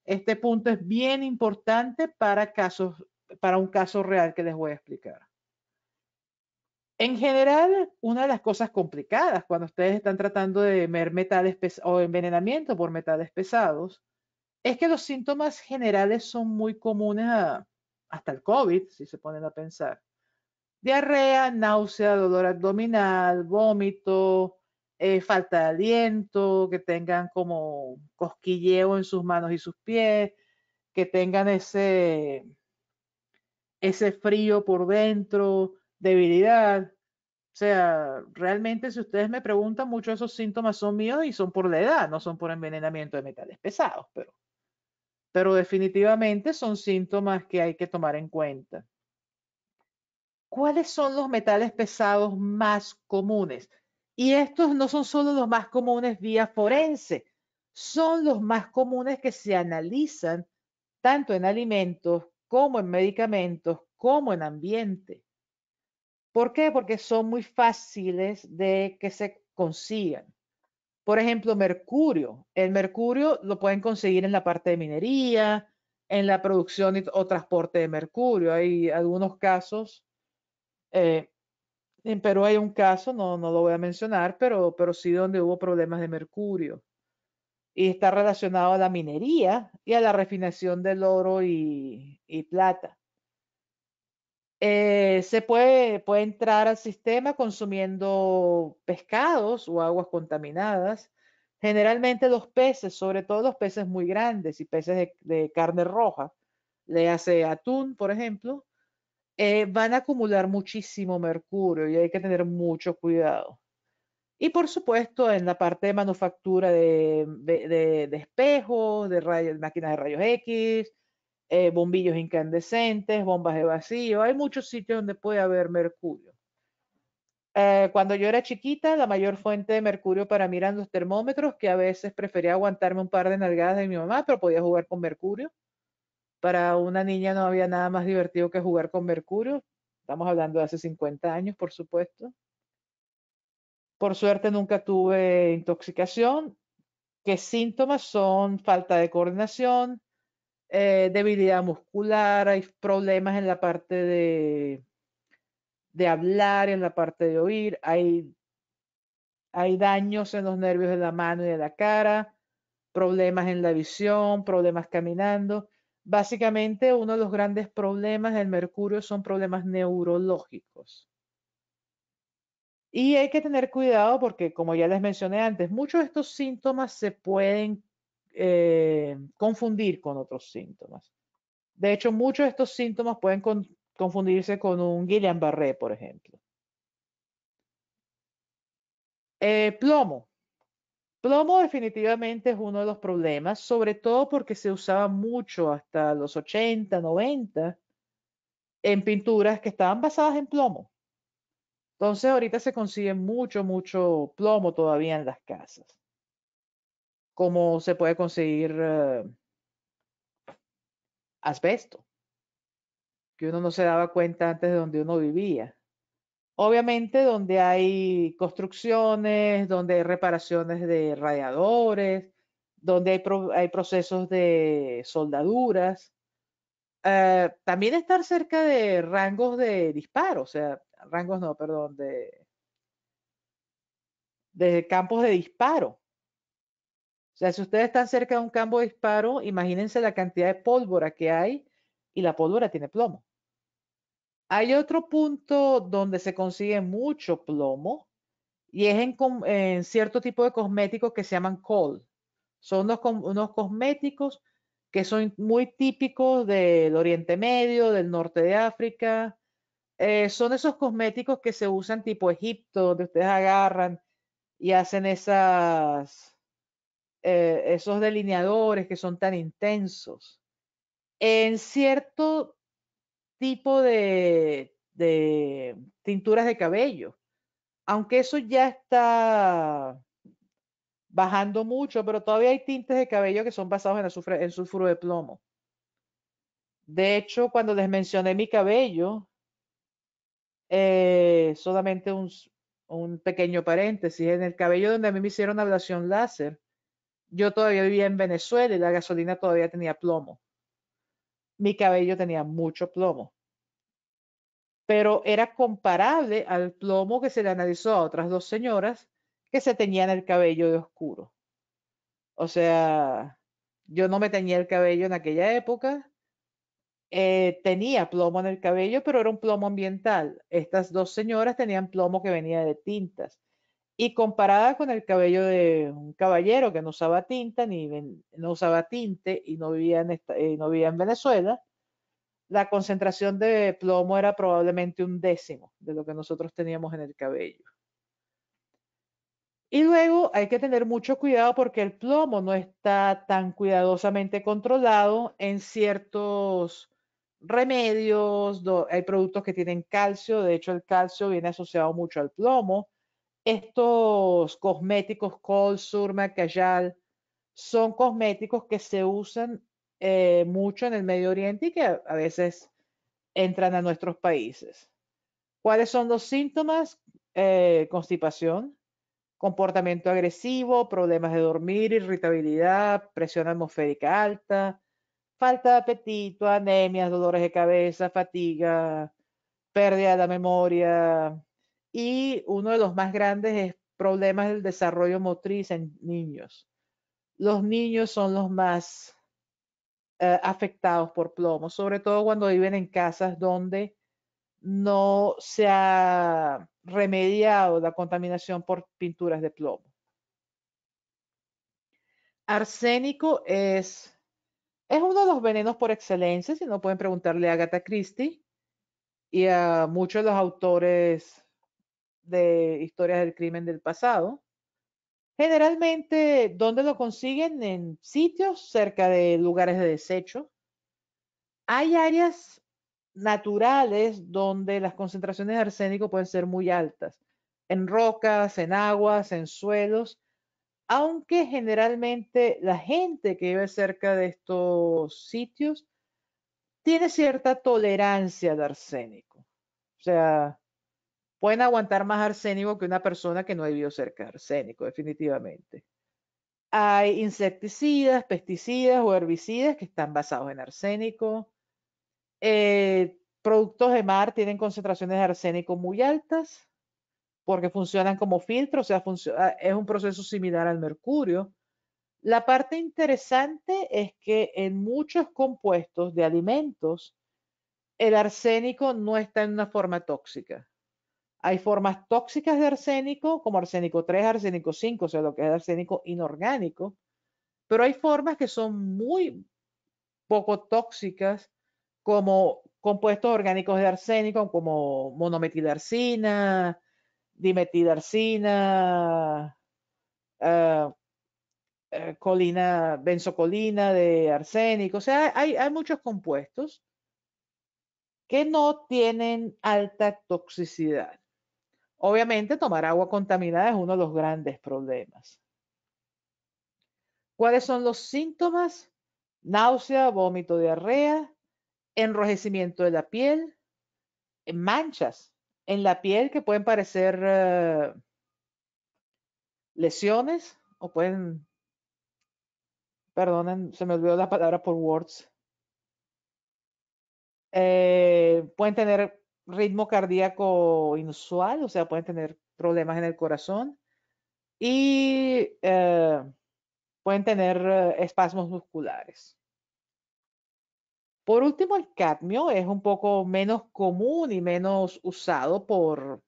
este punto es bien importante para casos, para un caso real que les voy a explicar. En general, una de las cosas complicadas cuando ustedes están tratando de ver metales o envenenamiento por metales pesados es que los síntomas generales son muy comunes hasta el COVID, si se ponen a pensar diarrea, náusea, dolor abdominal, vómito, eh, falta de aliento, que tengan como cosquilleo en sus manos y sus pies, que tengan ese, ese frío por dentro, debilidad. O sea, realmente si ustedes me preguntan, mucho, esos síntomas son míos y son por la edad, no son por envenenamiento de metales pesados, pero, pero definitivamente son síntomas que hay que tomar en cuenta. ¿cuáles son los metales pesados más comunes? Y estos no son solo los más comunes vía forense, son los más comunes que se analizan tanto en alimentos como en medicamentos, como en ambiente. ¿Por qué? Porque son muy fáciles de que se consigan. Por ejemplo, mercurio. El mercurio lo pueden conseguir en la parte de minería, en la producción o transporte de mercurio. Hay algunos casos eh, en Perú hay un caso, no, lo voy a mencionar, pero, pero sí donde hubo problemas de mercurio. Y está relacionado a la minería y a la refinación del oro y, plata. Eh, se puede, puede entrar al sistema consumiendo pescados o aguas contaminadas. Generalmente los peces, sobre todo los peces muy grandes y peces de, de carne roja, le hace atún, por ejemplo, eh, van a acumular muchísimo mercurio y hay que tener mucho cuidado. Y por supuesto, en la parte de manufactura de, de, espejos, de, máquinas de rayos X, eh, bombillos incandescentes, bombas de vacío, hay muchos sitios donde puede haber mercurio. Eh, cuando yo era chiquita, la mayor fuente de mercurio para mí eran los termómetros, que a veces prefería aguantarme un par de nalgadas de mi mamá, pero podía jugar con mercurio. Para una niña no había nada más divertido que jugar con mercurio. Estamos hablando de hace 50 años, por supuesto. Por suerte nunca tuve intoxicación. ¿Qué síntomas son? Falta de coordinación, eh, debilidad muscular, hay problemas en la parte de, de hablar, en la parte de oír, hay, hay daños en los nervios de la mano y de la cara, problemas en la visión, problemas caminando. Básicamente, uno de los grandes problemas del mercurio son problemas neurológicos. Y hay que tener cuidado porque, como ya les mencioné antes, muchos de estos síntomas se pueden eh, confundir con otros síntomas. De hecho, muchos de estos síntomas pueden confundirse con un Guillain-Barré, por ejemplo. Eh, plomo. Plomo definitivamente es uno de los problemas, sobre todo porque se usaba mucho hasta los 80, 90 en pinturas que estaban basadas en plomo. Entonces ahorita se consigue mucho, mucho plomo todavía en las casas. Como se puede conseguir eh, asbesto, que uno no se daba cuenta antes de donde uno vivía. Obviamente donde hay construcciones, donde hay reparaciones de radiadores, donde hay, procesos de soldaduras. Eh, también estar cerca de rangos de disparo, o sea, rangos no, perdón, de, de campos de disparo. O sea, si ustedes están cerca de un campo de disparo, imagínense la cantidad de pólvora que hay y la pólvora tiene plomo. Hay otro punto donde se consigue mucho plomo y es en, cierto tipo de cosméticos que se llaman col. Son unos, cosméticos que son muy típicos del Oriente Medio, del norte de África. Eh, son esos cosméticos que se usan tipo Egipto, donde ustedes agarran y hacen esas, eh, esos delineadores que son tan intensos. En cierto tipo de, tinturas de cabello. Aunque eso ya está bajando mucho, pero todavía hay tintes de cabello que son basados en, sulfuro de plomo. De hecho, cuando les mencioné mi cabello, eh, solamente un, un, pequeño paréntesis, en el cabello donde a mí me hicieron ablación láser, yo todavía vivía en Venezuela y la gasolina todavía tenía plomo mi cabello tenía mucho plomo. Pero era comparable al plomo que se le analizó a otras dos señoras que se tenían el cabello de oscuro. O sea, yo no me tenía el cabello en aquella época. Eh, tenía plomo en el cabello, pero era un plomo ambiental. Estas dos señoras tenían plomo que venía de tintas y comparada con el cabello de un caballero que no usaba tinta ni no usaba tinte y no vivía en eh, no vivía en Venezuela la concentración de plomo era probablemente un décimo de lo que nosotros teníamos en el cabello y luego hay que tener mucho cuidado porque el plomo no está tan cuidadosamente controlado en ciertos remedios, hay productos que tienen calcio, de hecho el calcio viene asociado mucho al plomo, estos cosméticos Col, Surma, Kajal, son cosméticos que se usan eh, mucho en el Medio Oriente y que a veces entran a nuestros países. ¿Cuáles son los síntomas? Eh, constipación, comportamiento agresivo, problemas de dormir, irritabilidad, presión atmosférica alta, falta de apetito, anemias, dolores de cabeza, fatiga, pérdida de la memoria, y uno de los más grandes es problemas del desarrollo motriz en niños. Los niños son los más eh, afectados por plomo, sobre todo cuando viven en casas donde no se ha remediado la contaminación por pinturas de plomo. Arsénico es, es uno de los venenos por excelencia, si no pueden preguntarle a Agatha Christie y a muchos de los autores de historias del crimen del pasado. Generalmente, ¿dónde lo consiguen? En sitios cerca de lugares de desecho. Hay áreas naturales donde las concentraciones de arsénico pueden ser muy altas, en rocas, en aguas, en suelos, aunque generalmente la gente que vive cerca de estos sitios tiene cierta tolerancia al arsénico. O sea, pueden aguantar más arsénico que una persona que no cerca de arsénico, definitivamente. Hay insecticidas, pesticidas o herbicidas que están basados en arsénico. Eh, productos de mar tienen concentraciones de arsénico muy altas porque funcionan como filtro, o sea, ah, es un proceso similar al mercurio. La parte interesante es que en muchos compuestos de alimentos, el arsénico no está en una forma tóxica. Hay formas tóxicas de arsénico, como arsénico 3, arsénico 5, o sea, lo que es arsénico inorgánico, pero hay formas que son muy poco tóxicas, como compuestos orgánicos de arsénico, como monometidarsina, dimetidarsina, eh, eh, colina, benzocolina de arsénico, o sea, hay muchos compuestos que no tienen alta toxicidad. Obviamente, tomar agua contaminada es uno de los grandes problemas. ¿Cuáles son los síntomas? Náusea, vómito, diarrea, enrojecimiento de la piel, manchas en la piel que pueden parecer eh, lesiones o pueden, perdonen, se me olvidó la palabra por words, eh, pueden tener ritmo cardíaco inusual, o sea, pueden tener problemas en el corazón y eh, pueden tener eh, espasmos musculares. Por último, el cadmio es un poco menos común y menos usado por,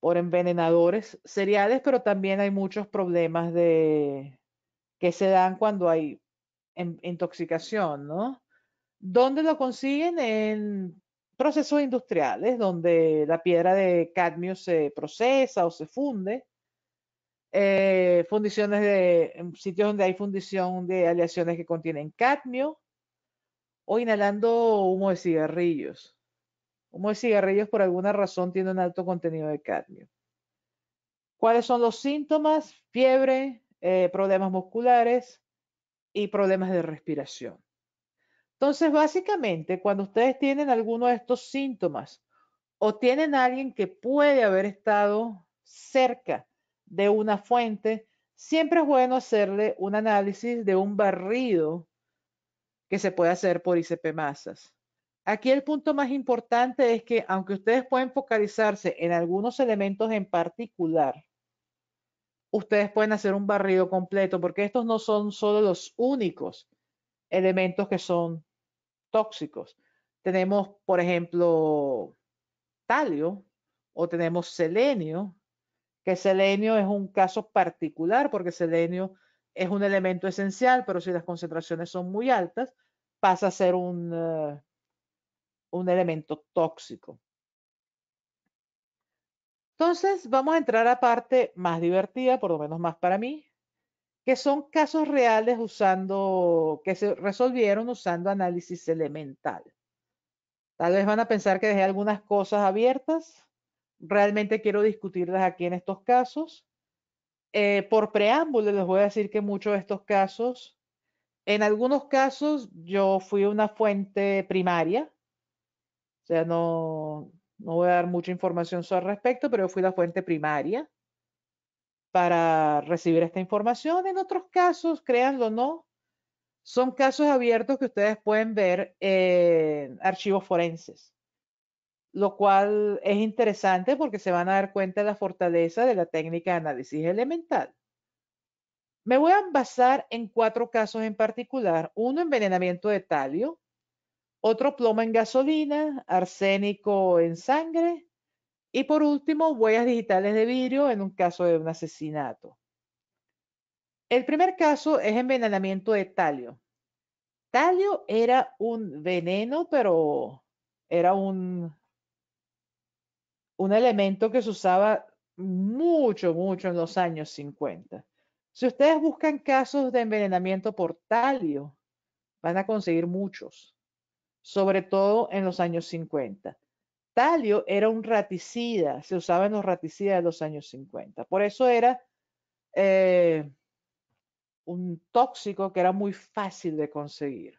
por envenenadores cereales, pero también hay muchos problemas de, que se dan cuando hay intoxicación, ¿no? ¿Dónde lo consiguen? En procesos industriales donde la piedra de cadmio se procesa o se funde, eh, fundiciones de sitios donde hay fundición de aleaciones que contienen cadmio o inhalando humo de cigarrillos. Humo de cigarrillos por alguna razón tiene un alto contenido de cadmio. ¿Cuáles son los síntomas? Fiebre, eh, problemas musculares y problemas de respiración. Entonces, básicamente, cuando ustedes tienen alguno de estos síntomas o tienen a alguien que puede haber estado cerca de una fuente, siempre es bueno hacerle un análisis de un barrido que se puede hacer por ICP masas. Aquí el punto más importante es que aunque ustedes pueden focalizarse en algunos elementos en particular, ustedes pueden hacer un barrido completo porque estos no son solo los únicos elementos que son tóxicos. Tenemos, por ejemplo, talio o tenemos selenio, que selenio es un caso particular porque selenio es un elemento esencial, pero si las concentraciones son muy altas, pasa a ser un, eh, un elemento tóxico. Entonces, vamos a entrar a parte más divertida, por lo menos más para mí, que son casos reales usando, que se resolvieron usando análisis elemental. Tal vez van a pensar que dejé algunas cosas abiertas. Realmente quiero discutirlas aquí en estos casos. Eh, por preámbulo, les voy a decir que muchos de estos casos, en algunos casos yo fui una fuente primaria, o sea, no, no voy a dar mucha información al respecto, pero yo fui la fuente primaria para recibir esta información. En otros casos, créanlo o no, son casos abiertos que ustedes pueden ver en archivos forenses, lo cual es interesante porque se van a dar cuenta de la fortaleza de la técnica de análisis elemental. Me voy a basar en cuatro casos en particular. Uno, envenenamiento de talio, otro plomo en gasolina, arsénico en sangre, y por último, huellas digitales de vidrio en un caso de un asesinato. El primer caso es envenenamiento de talio. Talio era un veneno, pero era un, un elemento que se usaba mucho, mucho en los años 50. Si ustedes buscan casos de envenenamiento por talio, van a conseguir muchos, sobre todo en los años 50. Talio era un raticida, se usaba en los raticidas de los años 50. Por eso era eh, un tóxico que era muy fácil de conseguir.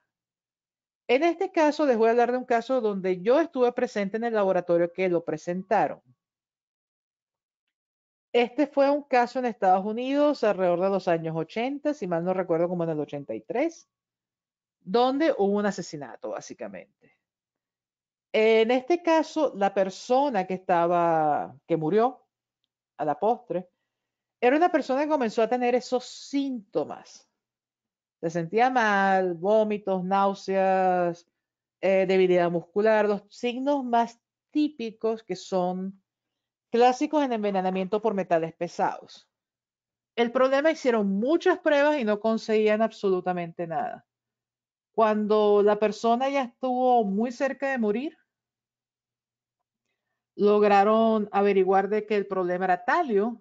En este caso, les voy a hablar de un caso donde yo estuve presente en el laboratorio que lo presentaron. Este fue un caso en Estados Unidos alrededor de los años 80, si mal no recuerdo, como en el 83, donde hubo un asesinato, básicamente. En este caso, la persona que estaba, que murió a la postre, era una persona que comenzó a tener esos síntomas. Se sentía mal, vómitos, náuseas, eh, debilidad muscular, los signos más típicos que son clásicos en envenenamiento por metales pesados. El problema hicieron muchas pruebas y no conseguían absolutamente nada. Cuando la persona ya estuvo muy cerca de morir, lograron averiguar de que el problema era talio,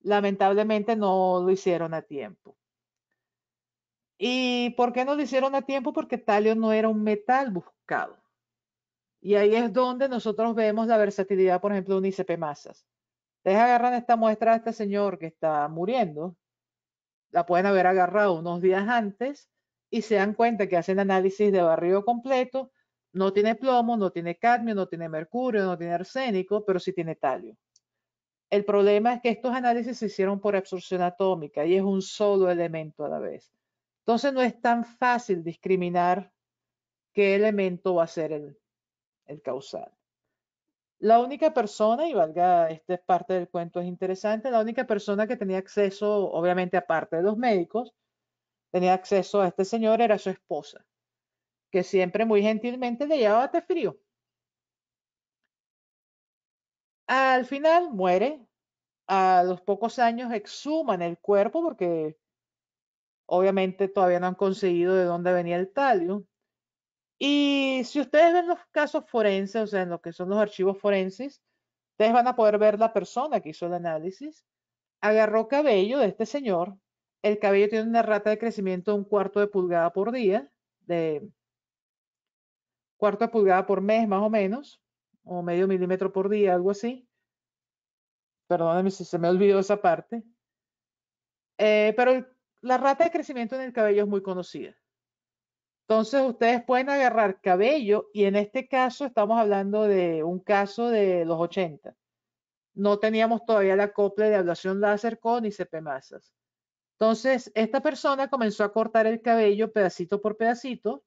lamentablemente no lo hicieron a tiempo. ¿Y por qué no lo hicieron a tiempo? Porque talio no era un metal buscado. Y ahí es donde nosotros vemos la versatilidad, por ejemplo, de un ICP masas. Ustedes agarran esta muestra de este señor que está muriendo, la pueden haber agarrado unos días antes y se dan cuenta que hacen análisis de barrido completo no tiene plomo, no tiene cadmio, no tiene mercurio, no tiene arsénico, pero sí tiene talio. El problema es que estos análisis se hicieron por absorción atómica y es un solo elemento a la vez. Entonces no es tan fácil discriminar qué elemento va a ser el, el causal. La única persona, y valga, esta parte del cuento, es interesante, la única persona que tenía acceso, obviamente aparte de los médicos, tenía acceso a este señor era su esposa que siempre muy gentilmente le llevaba té frío. Al final muere, a los pocos años exhuman el cuerpo porque obviamente todavía no han conseguido de dónde venía el talio. Y si ustedes ven los casos forenses, o sea, en lo que son los archivos forenses, ustedes van a poder ver la persona que hizo el análisis. Agarró cabello de este señor. El cabello tiene una rata de crecimiento de un cuarto de pulgada por día, de de pulgada por mes más o menos, o medio milímetro por día, algo así. Perdóname si se me olvidó esa parte. Eh, pero la rata de crecimiento en el cabello es muy conocida. Entonces ustedes pueden agarrar cabello y en este caso estamos hablando de un caso de los 80. No teníamos todavía la copla de ablación láser con ICP masas. Entonces esta persona comenzó a cortar el cabello pedacito por pedacito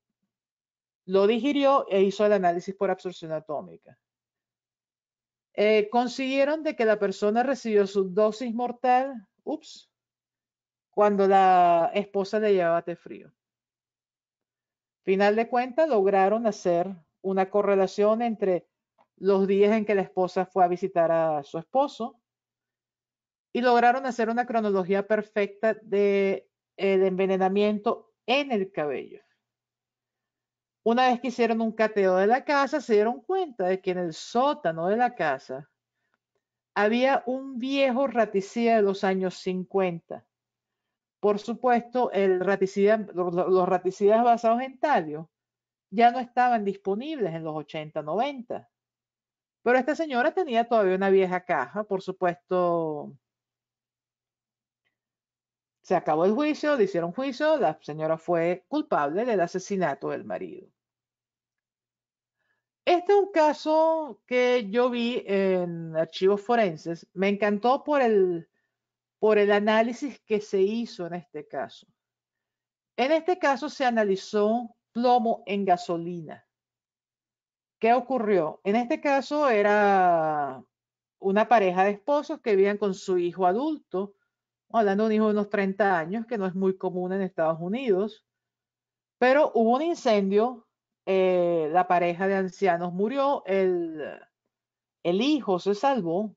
lo digirió e hizo el análisis por absorción atómica. Eh, consiguieron de que la persona recibió su dosis mortal, ups, cuando la esposa le llevaba té frío. Final de cuentas, lograron hacer una correlación entre los días en que la esposa fue a visitar a su esposo y lograron hacer una cronología perfecta del el envenenamiento en el cabello. Una vez que hicieron un cateo de la casa, se dieron cuenta de que en el sótano de la casa había un viejo raticida de los años 50. Por supuesto, el los, raticidas basados en talio ya no estaban disponibles en los 80, 90. Pero esta señora tenía todavía una vieja caja, por supuesto. Se acabó el juicio, le hicieron juicio, la señora fue culpable del asesinato del marido. Este es un caso que yo vi en archivos forenses. Me encantó por el, por el análisis que se hizo en este caso. En este caso se analizó plomo en gasolina. ¿Qué ocurrió? En este caso era una pareja de esposos que vivían con su hijo adulto, hablando de un hijo de unos 30 años, que no es muy común en Estados Unidos, pero hubo un incendio eh, la pareja de ancianos murió, el, el hijo se salvó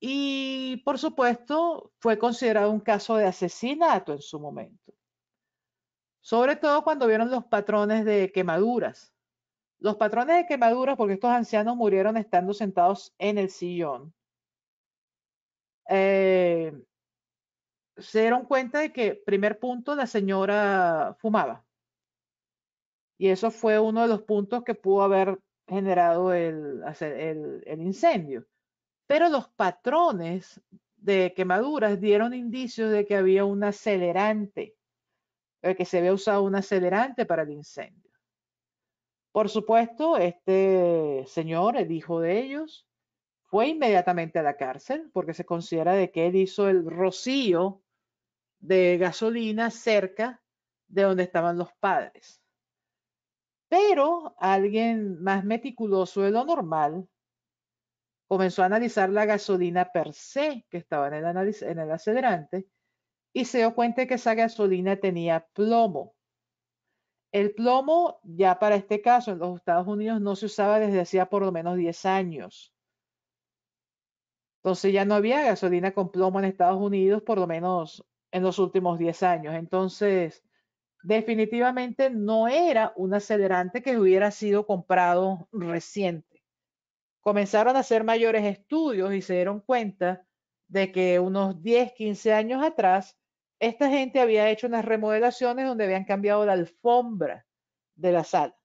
y por supuesto fue considerado un caso de asesinato en su momento, sobre todo cuando vieron los patrones de quemaduras. Los patrones de quemaduras, porque estos ancianos murieron estando sentados en el sillón, eh, se dieron cuenta de que, primer punto, la señora fumaba. Y eso fue uno de los puntos que pudo haber generado el, incendio. Pero los patrones de quemaduras dieron indicios de que había un acelerante, que se había usado un acelerante para el incendio. Por supuesto, este señor, el hijo de ellos, fue inmediatamente a la cárcel porque se considera de que él hizo el rocío de gasolina cerca de donde estaban los padres. Pero alguien más meticuloso de lo normal comenzó a analizar la gasolina per se que estaba en el, en el acelerante y se dio cuenta que esa gasolina tenía plomo. El plomo ya para este caso en los Estados Unidos no se usaba desde hacía por lo menos 10 años. Entonces ya no había gasolina con plomo en Estados Unidos por lo menos en los últimos 10 años. Entonces definitivamente no era un acelerante que hubiera sido comprado reciente. Comenzaron a hacer mayores estudios y se dieron cuenta de que unos 10, 15 años atrás, esta gente había hecho unas remodelaciones donde habían cambiado la alfombra de la sala.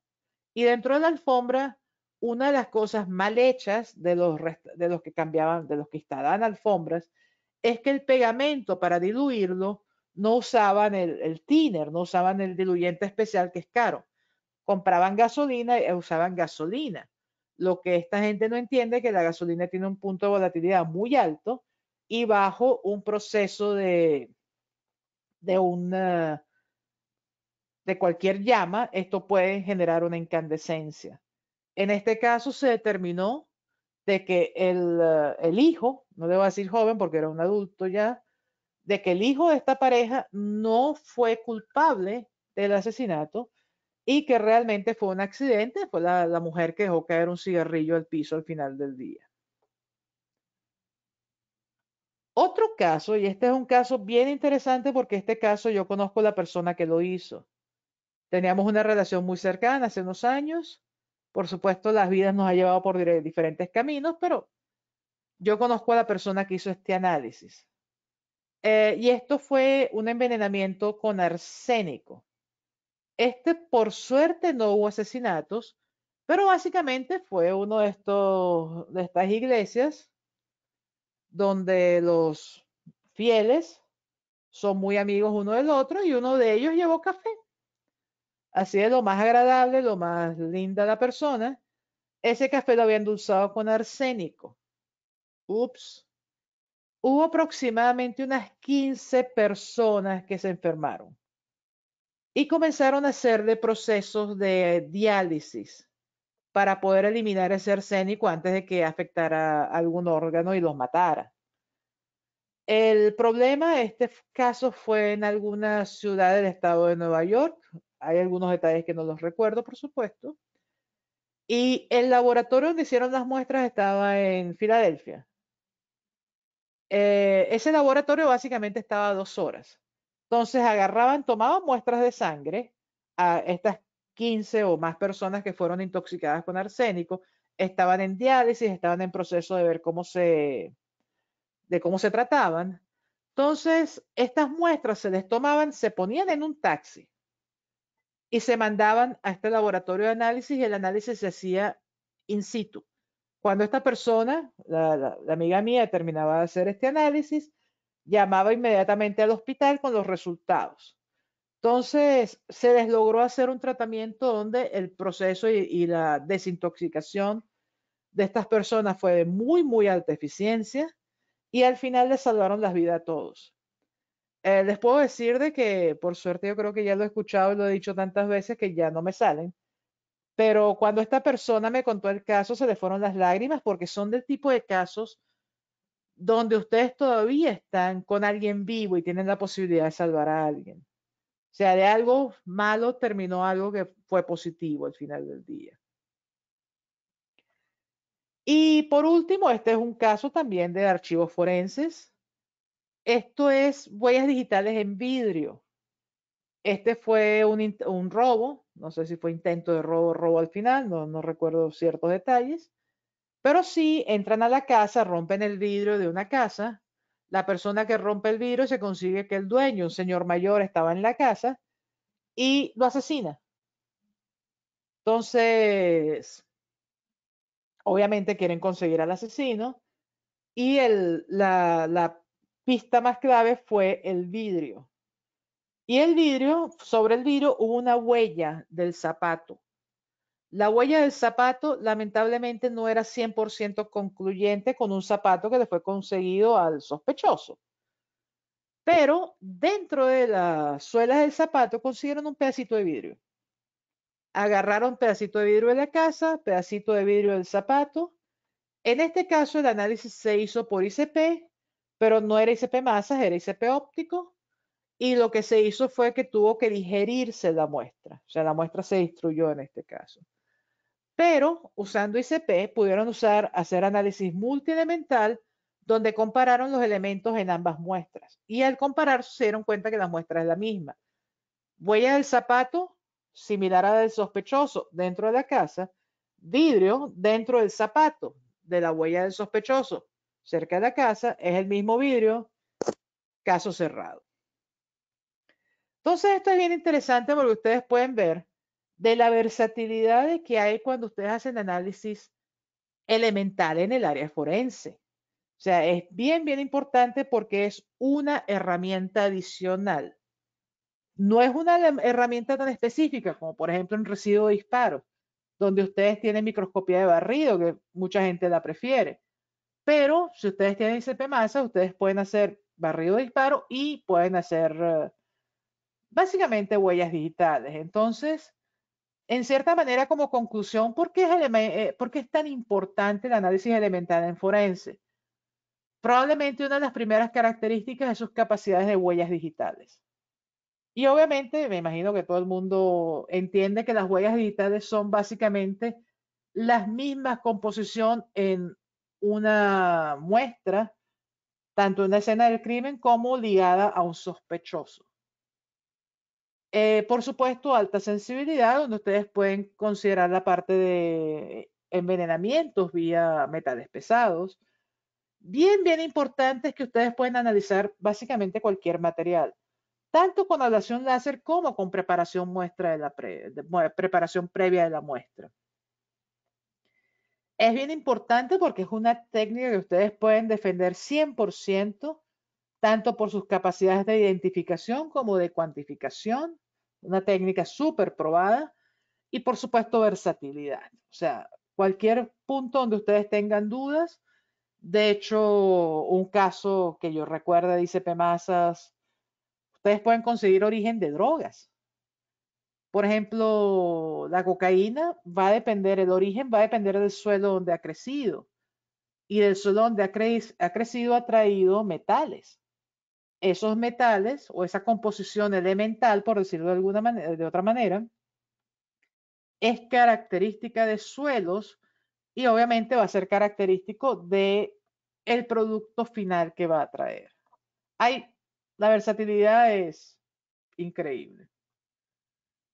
Y dentro de la alfombra, una de las cosas mal hechas de los, de los que cambiaban, de los que instalaban alfombras, es que el pegamento para diluirlo no usaban el, el tiner, no usaban el diluyente especial que es caro. Compraban gasolina y eh, usaban gasolina. Lo que esta gente no entiende es que la gasolina tiene un punto de volatilidad muy alto y bajo un proceso de, de de cualquier llama, esto puede generar una incandescencia. En este caso se determinó de que el, eh, el hijo, no a decir joven porque era un adulto ya, de que el hijo de esta pareja no fue culpable del asesinato y que realmente fue un accidente, fue la, mujer que dejó caer un cigarrillo al piso al final del día. Otro caso, y este es un caso bien interesante porque este caso yo conozco la persona que lo hizo. Teníamos una relación muy cercana hace unos años. Por supuesto, las vidas nos ha llevado por diferentes caminos, pero yo conozco a la persona que hizo este análisis. Eh, y esto fue un envenenamiento con arsénico. Este, por suerte, no hubo asesinatos, pero básicamente fue uno de estos, de estas iglesias donde los fieles son muy amigos uno del otro y uno de ellos llevó café. Así es lo más agradable, lo más linda la persona. Ese café lo había endulzado con arsénico. Ups hubo aproximadamente unas 15 personas que se enfermaron y comenzaron a hacerle procesos de diálisis para poder eliminar ese arsénico antes de que afectara algún órgano y los matara. El problema de este caso fue en alguna ciudad del estado de Nueva York. Hay algunos detalles que no los recuerdo, por supuesto. Y el laboratorio donde hicieron las muestras estaba en Filadelfia. Eh, ese laboratorio básicamente estaba a dos horas. Entonces agarraban, tomaban muestras de sangre a estas 15 o más personas que fueron intoxicadas con arsénico, estaban en diálisis, estaban en proceso de ver cómo se, de cómo se trataban. Entonces, estas muestras se les tomaban, se ponían en un taxi y se mandaban a este laboratorio de análisis y el análisis se hacía in situ. Cuando esta persona, la, amiga mía, terminaba de hacer este análisis, llamaba inmediatamente al hospital con los resultados. Entonces, se les logró hacer un tratamiento donde el proceso y, la desintoxicación de estas personas fue de muy, muy alta eficiencia y al final les salvaron las vidas a todos. Eh, les puedo decir de que, por suerte, yo creo que ya lo he escuchado y lo he dicho tantas veces que ya no me salen, pero cuando esta persona me contó el caso, se le fueron las lágrimas porque son del tipo de casos donde ustedes todavía están con alguien vivo y tienen la posibilidad de salvar a alguien. O sea, de algo malo terminó algo que fue positivo al final del día. Y por último, este es un caso también de archivos forenses. Esto es huellas digitales en vidrio. Este fue un, robo, no sé si fue intento de robo robo al final, no, recuerdo ciertos detalles, pero sí entran a la casa, rompen el vidrio de una casa, la persona que rompe el vidrio se consigue que el dueño, un señor mayor, estaba en la casa y lo asesina. Entonces, obviamente quieren conseguir al asesino y la pista más clave fue el vidrio. Y el vidrio, sobre el vidrio hubo una huella del zapato. La huella del zapato lamentablemente no era 100% concluyente con un zapato que le fue conseguido al sospechoso. Pero dentro de las suelas del zapato consiguieron un pedacito de vidrio. Agarraron pedacito de vidrio de la casa, pedacito de vidrio del zapato. En este caso el análisis se hizo por ICP, pero no era ICP masas, era ICP óptico y lo que se hizo fue que tuvo que digerirse la muestra, o sea, la muestra se destruyó en este caso. Pero usando ICP pudieron usar, hacer análisis multielemental donde compararon los elementos en ambas muestras y al comparar se dieron cuenta que la muestra es la misma. Huella del zapato, similar a la del sospechoso dentro de la casa, vidrio dentro del zapato de la huella del sospechoso cerca de la casa, es el mismo vidrio, caso cerrado. Entonces, esto es bien interesante porque ustedes pueden ver de la versatilidad que hay cuando ustedes hacen análisis elemental en el área forense. O sea, es bien, bien importante porque es una herramienta adicional. No es una herramienta tan específica como, por ejemplo, un residuo de disparo, donde ustedes tienen microscopía de barrido, que mucha gente la prefiere. Pero si ustedes tienen icp masa, ustedes pueden hacer barrido de disparo y pueden hacer eh, básicamente huellas digitales. Entonces, en cierta manera, como conclusión, eh, ¿por qué es, tan importante el análisis elemental en forense? Probablemente una de las primeras características es sus capacidades de huellas digitales. Y obviamente, me imagino que todo el mundo entiende que las huellas digitales son básicamente las mismas composición en una muestra, tanto en la escena del crimen como ligada a un sospechoso. Eh, por supuesto, alta sensibilidad, donde ustedes pueden considerar la parte de envenenamientos vía metales pesados. Bien, bien importante es que ustedes pueden analizar básicamente cualquier material, tanto con ablación láser como con preparación, muestra de la preparación previa de la muestra. Es bien importante porque es una técnica que ustedes pueden defender 100% tanto por sus capacidades de identificación como de cuantificación, una técnica súper probada y por supuesto versatilidad. O sea, cualquier punto donde ustedes tengan dudas, de hecho, un caso que yo recuerdo, dice Pemasas, ustedes pueden conseguir origen de drogas. Por ejemplo, la cocaína va a depender, el origen va a depender del suelo donde ha crecido. Y del suelo donde ha, ha crecido ha traído metales esos metales o esa composición elemental, por decirlo de, alguna manera, de otra manera, es característica de suelos y obviamente va a ser característico de el producto final que va a traer. Hay, la versatilidad es increíble.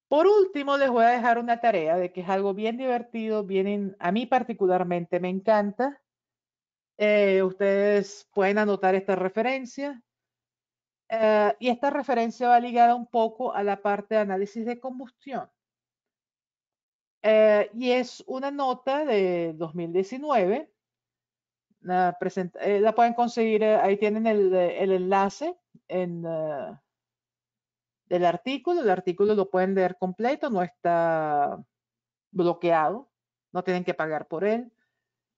Por último, les voy a dejar una tarea de que es algo bien divertido, Vienen a mí particularmente me encanta. Eh, ustedes pueden anotar esta referencia, eh, y esta referencia va ligada un poco a la parte de análisis de combustión. Eh, y es una nota de 2019. Eh, la, pueden conseguir, ahí tienen el, enlace en, del artículo. El artículo lo pueden leer completo, no está bloqueado, no tienen que pagar por él.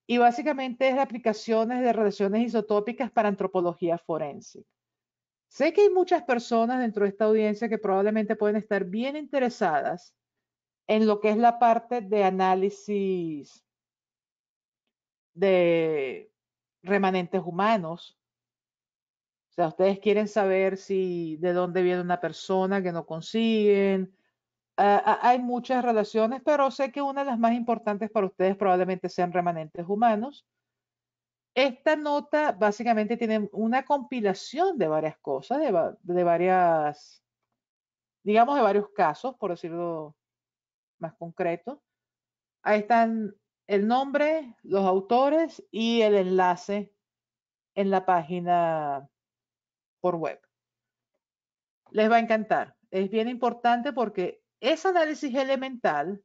Y básicamente es de aplicaciones de relaciones isotópicas para antropología forense. Sé que hay muchas personas dentro de esta audiencia que probablemente pueden estar bien interesadas en lo que es la parte de análisis de remanentes humanos. O sea, ustedes quieren saber si de dónde viene una persona que no consiguen. Ah, ah, hay muchas relaciones, pero sé que una de las más importantes para ustedes probablemente sean remanentes humanos. Esta nota básicamente tiene una compilación de varias cosas, de, varias, digamos, de varios casos, por decirlo más concreto. Ahí están el nombre, los autores y el enlace en la página por web. Les va a encantar. Es bien importante porque ese análisis elemental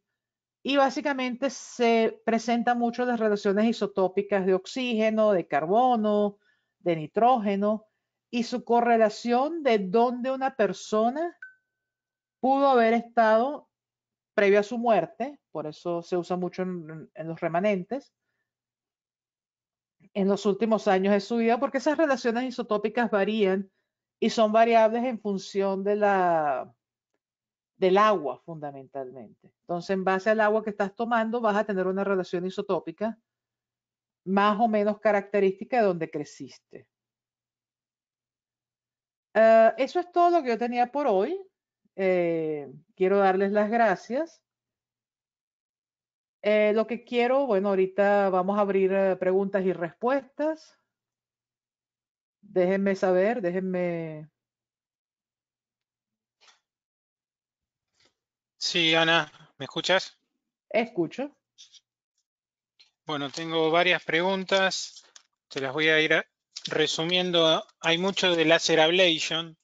y básicamente se presenta mucho las relaciones isotópicas de oxígeno, de carbono, de nitrógeno y su correlación de dónde una persona pudo haber estado previo a su muerte, por eso se usa mucho en, en los remanentes, en los últimos años de su vida, porque esas relaciones isotópicas varían y son variables en función de la del agua fundamentalmente. Entonces, en base al agua que estás tomando, vas a tener una relación isotópica más o menos característica de donde creciste. Ah, eso es todo lo que yo tenía por hoy. Eh, quiero darles las gracias. Eh, lo que quiero, bueno, ahorita vamos a abrir eh, preguntas y respuestas. Déjenme saber, déjenme Sí, Ana, ¿me escuchas? Escucho. Bueno, tengo varias preguntas, te las voy a ir resumiendo. Hay mucho de láser ablation.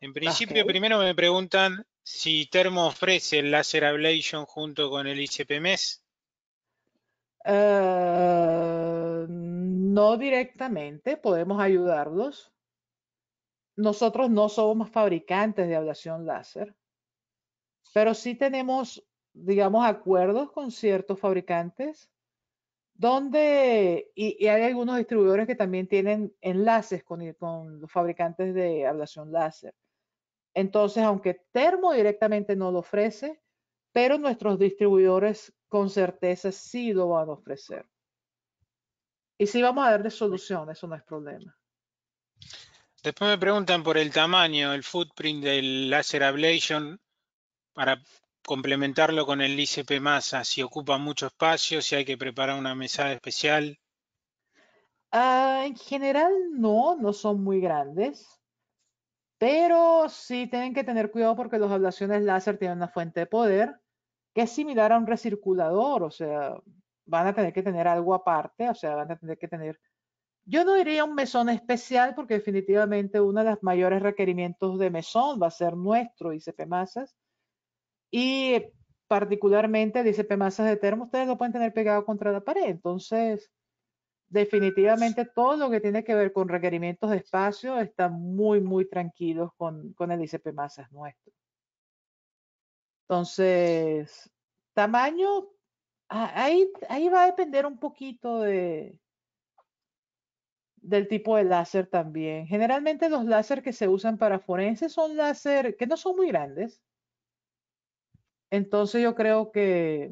En principio, primero me preguntan si Termo ofrece el láser ablation junto con el ICP-MES. Eh, no directamente, podemos ayudarlos. Nosotros no somos fabricantes de ablación láser. Pero sí tenemos, digamos, acuerdos con ciertos fabricantes donde, y, hay algunos distribuidores que también tienen enlaces con, los fabricantes de ablación láser. Entonces, aunque Termo directamente no lo ofrece, pero nuestros distribuidores con certeza sí lo van a ofrecer. Y sí vamos a darle solución, eso no es problema. Después me preguntan por el tamaño, el footprint del láser ablation para complementarlo con el ICP masa, si ocupa mucho espacio, si hay que preparar una mesada especial. Ah, en general no, no son muy grandes, pero sí tienen que tener cuidado porque los ablaciones láser tienen una fuente de poder que es similar a un recirculador, o sea, van a tener que tener algo aparte, o sea, van a tener que tener... Yo no diría un mesón especial porque definitivamente uno de los mayores requerimientos de mesón va a ser nuestro ICP masas, y particularmente, dice masas de termo, ustedes lo pueden tener pegado contra la pared. Entonces, definitivamente todo lo que tiene que ver con requerimientos de espacio está muy, muy tranquilo con, el ICP Masas nuestro. Entonces, tamaño, ah, ahí, ahí va a depender un poquito de, del tipo de láser también. Generalmente los láser que se usan para forenses son láser que no son muy grandes, entonces yo creo que,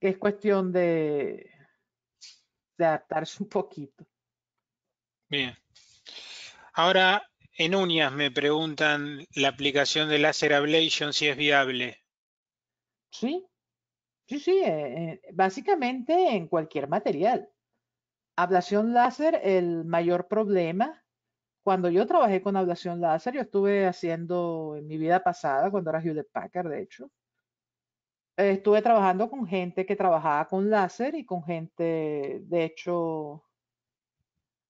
es cuestión de, adaptarse un poquito. Bien. Ahora, en uñas me preguntan la aplicación de láser Ablation si es viable. Sí, sí, sí. Eh, eh, básicamente en cualquier material. Ablación láser, el mayor problema cuando yo trabajé con ablación láser, yo estuve haciendo en mi vida pasada, cuando era Hewlett Packard, de hecho, estuve trabajando con gente que trabajaba con láser y con gente, de hecho,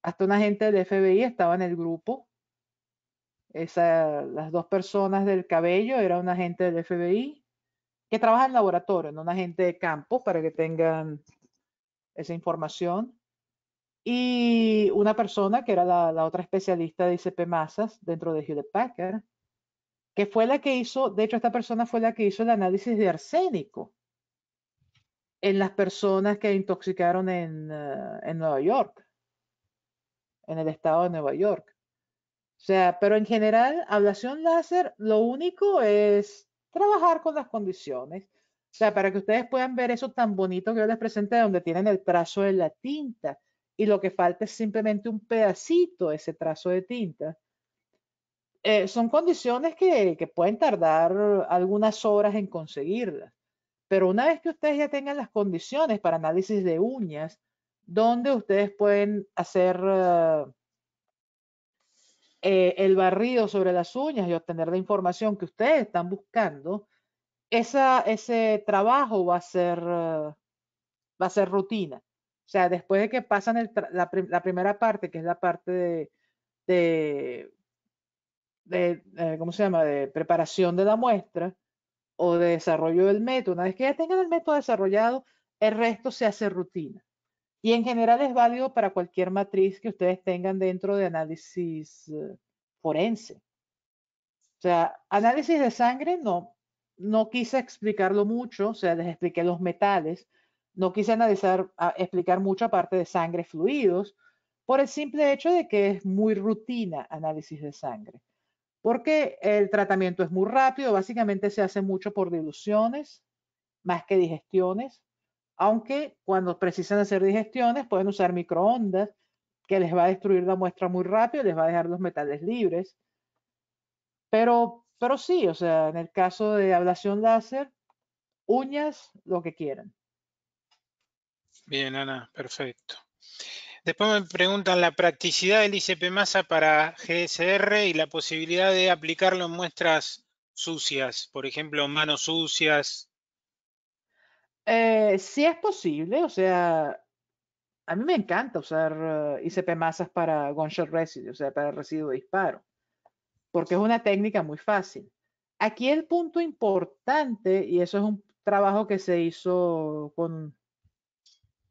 hasta una gente del FBI estaba en el grupo. Esa, las dos personas del cabello era una gente del FBI que trabaja en laboratorio, no una gente de campo para que tengan esa información. Y una persona que era la, otra especialista de ICP Masas dentro de Hewlett Packard, que fue la que hizo, de hecho esta persona fue la que hizo el análisis de arsénico en las personas que intoxicaron en, eh, en Nueva York, en el estado de Nueva York. O sea, pero en general, ablación láser, lo único es trabajar con las condiciones. O sea, para que ustedes puedan ver eso tan bonito que yo les presenté, donde tienen el trazo de la tinta y lo que falta es simplemente un pedacito ese trazo de tinta. Eh, son condiciones que, pueden tardar algunas horas en conseguirlas, pero una vez que ustedes ya tengan las condiciones para análisis de uñas, donde ustedes pueden hacer eh, eh, el barrido sobre las uñas y obtener la información que ustedes están buscando, esa, ese trabajo va a ser, va a ser rutina. O sea, después de que pasan la, primera parte, que es la parte de, de, eh, ¿cómo se llama?, de preparación de la muestra o de desarrollo del método. Una vez que ya tengan el método desarrollado, el resto se hace rutina. Y en general es válido para cualquier matriz que ustedes tengan dentro de análisis eh, forense. O sea, análisis de sangre no, no quise explicarlo mucho, o sea, les expliqué los metales, no quise analizar, ah, explicar mucho aparte de sangre fluidos, por el simple hecho de que es muy rutina análisis de sangre, porque el tratamiento es muy rápido, básicamente se hace mucho por diluciones, más que digestiones, aunque cuando precisan hacer digestiones pueden usar microondas, que les va a destruir la muestra muy rápido, les va a dejar los metales libres. Pero, pero sí, o sea, en el caso de ablación láser, uñas, lo que quieran. Bien, Ana, perfecto. Después me preguntan la practicidad del ICP masa para GSR y la posibilidad de aplicarlo en muestras sucias, por ejemplo, manos sucias. Eh, sí es posible, o sea, a mí me encanta usar eh, ICP masas para gunshot residue, o sea, para residuo de disparo, porque es una técnica muy fácil. Aquí el punto importante, y eso es un trabajo que se hizo con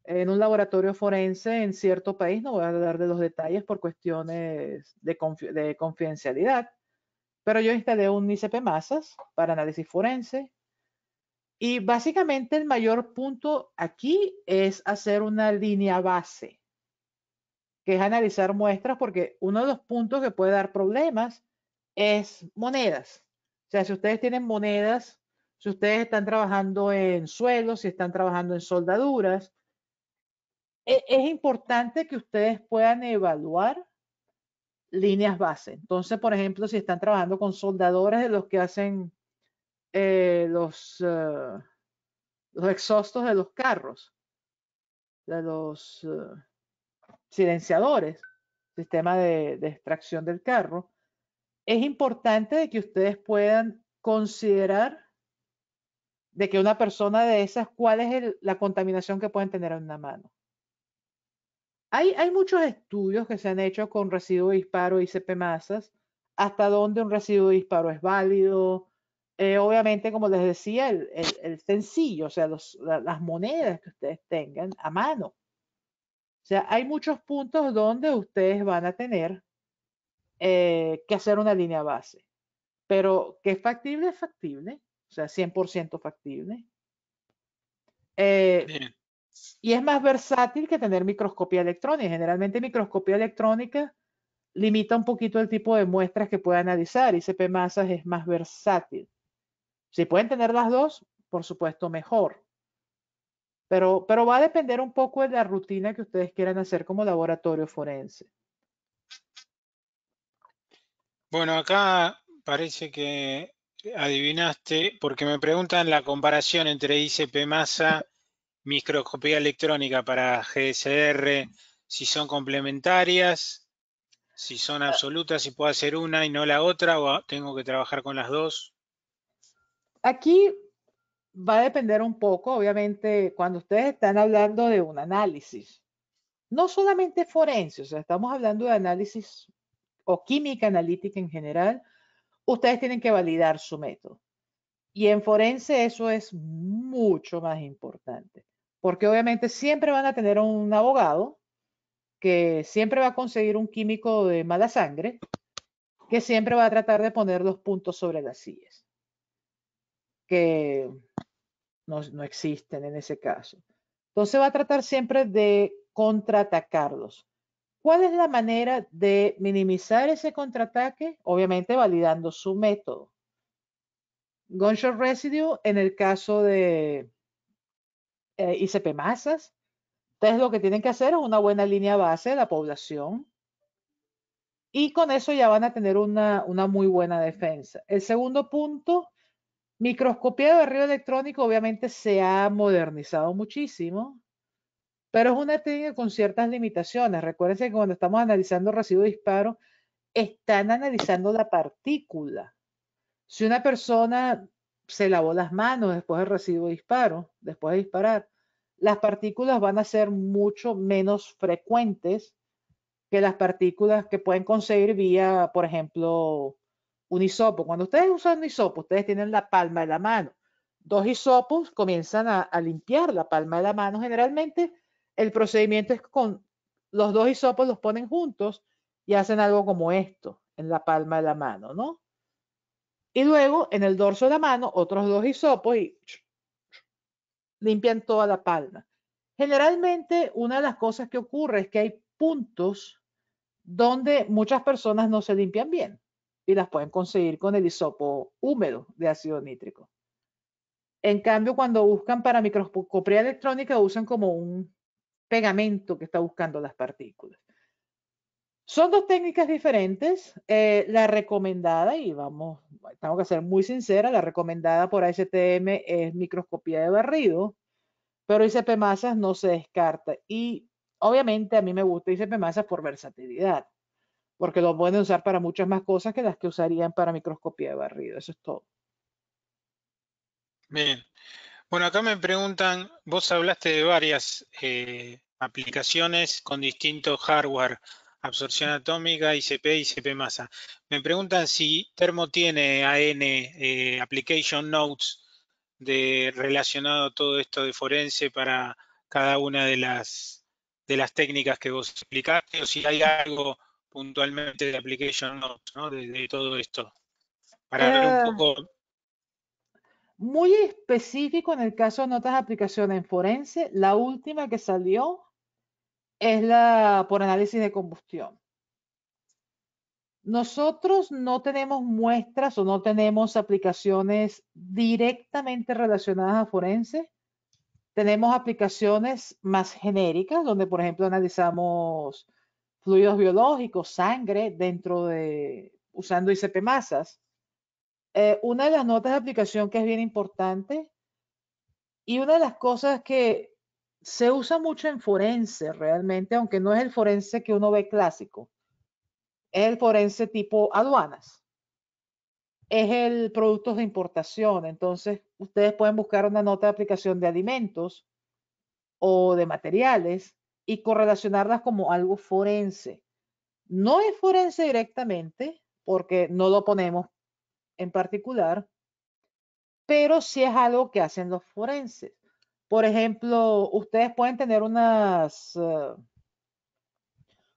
en un laboratorio forense en cierto país, no voy a dar de los detalles por cuestiones de, de confidencialidad, pero yo instalé un ICP Masas para análisis forense y básicamente el mayor punto aquí es hacer una línea base, que es analizar muestras, porque uno de los puntos que puede dar problemas es monedas. O sea, si ustedes tienen monedas, si ustedes están trabajando en suelos, si están trabajando en soldaduras, e, es importante que ustedes puedan evaluar líneas base. Entonces, por ejemplo, si están trabajando con soldadores de los que hacen eh, eh, los, exhaustos de los carros, de los eh, silenciadores, sistema de, extracción del carro, es importante que ustedes puedan considerar de que una persona de esas, cuál es la contaminación que pueden tener en una mano. Hay, muchos estudios que se han hecho con residuo de disparo y masas, hasta donde un residuo de disparo es válido. Eh, obviamente, como les decía, el, sencillo, o sea, las monedas que ustedes tengan a mano. O sea, hay muchos puntos donde ustedes van a tener eh, que hacer una línea base. Pero que es factible, es factible. O sea, 100% factible. Eh, Bien. Y es más versátil que tener microscopía electrónica. Generalmente microscopía electrónica limita un poquito el tipo de muestras que puede analizar. ICP masa es más versátil. Si pueden tener las dos, por supuesto, mejor. Pero, pero va a depender un poco de la rutina que ustedes quieran hacer como laboratorio forense. Bueno, acá parece que adivinaste, porque me preguntan la comparación entre ICP Masa microscopía electrónica para GSR, si son complementarias, si son ah. absolutas, si puedo hacer una y no la otra, o tengo que trabajar con las dos. Aquí va a depender un poco, obviamente, cuando ustedes están hablando de un análisis, no solamente forense, o sea, estamos hablando de análisis o química analítica en general, ustedes tienen que validar su método. Y en forense eso es mucho más importante porque obviamente siempre van a tener un abogado que siempre va a conseguir un químico de mala sangre que siempre va a tratar de poner los puntos sobre las sillas, que no, existen en ese caso. Entonces va a tratar siempre de contraatacarlos. ¿Cuál es la manera de minimizar ese contraataque? Obviamente validando su método. Gunshot residue en el caso de eh, ICP masas. Entonces lo que tienen que hacer es una buena línea base de la población y con eso ya van a tener una, una muy buena defensa. El segundo punto, microscopía de barrio electrónico obviamente se ha modernizado muchísimo, pero es una técnica con ciertas limitaciones. Recuérdense que cuando estamos analizando residuos de disparo, están analizando la partícula. Si una persona se lavó las manos después de recibir disparo, después de disparar, las partículas van a ser mucho menos frecuentes que las partículas que pueden conseguir vía, por ejemplo, un hisopo. Cuando ustedes usan un hisopo, ustedes tienen la palma de la mano. Dos hisopos comienzan a, a limpiar la palma de la mano. Generalmente el procedimiento es con los dos hisopos los ponen juntos y hacen algo como esto en la palma de la mano, ¿no? Y luego en el dorso de la mano, otros dos hisopos y limpian toda la palma. Generalmente, una de las cosas que ocurre es que hay puntos donde muchas personas no se limpian bien y las pueden conseguir con el hisopo húmedo de ácido nítrico. En cambio, cuando buscan para microscopía electrónica, usan como un pegamento que está buscando las partículas. Son dos técnicas diferentes. Eh, la recomendada, y vamos, tengo que ser muy sincera, la recomendada por ASTM es microscopía de barrido, pero ICP masas no se descarta. Y obviamente a mí me gusta ICP masas por versatilidad, porque lo pueden usar para muchas más cosas que las que usarían para microscopía de barrido. Eso es todo. Bien. Bueno, acá me preguntan, vos hablaste de varias eh, aplicaciones con distinto hardware absorción atómica, ICP, ICP masa. Me preguntan si Thermo tiene AN eh, Application Notes de, relacionado a todo esto de forense para cada una de las, de las técnicas que vos explicaste o si hay algo puntualmente de Application Notes ¿no? de, todo esto. Para ver un eh, poco... Muy específico en el caso de notas de aplicación en forense, la última que salió es la por análisis de combustión. Nosotros no tenemos muestras o no tenemos aplicaciones directamente relacionadas a forense. Tenemos aplicaciones más genéricas, donde por ejemplo analizamos fluidos biológicos, sangre, dentro de, usando ICP masas. Eh, una de las notas de aplicación que es bien importante y una de las cosas que se usa mucho en forense realmente, aunque no es el forense que uno ve clásico. Es el forense tipo aduanas. Es el producto de importación. Entonces, ustedes pueden buscar una nota de aplicación de alimentos o de materiales y correlacionarlas como algo forense. No es forense directamente, porque no lo ponemos en particular, pero sí es algo que hacen los forenses. Por ejemplo, ustedes pueden tener unas, eh,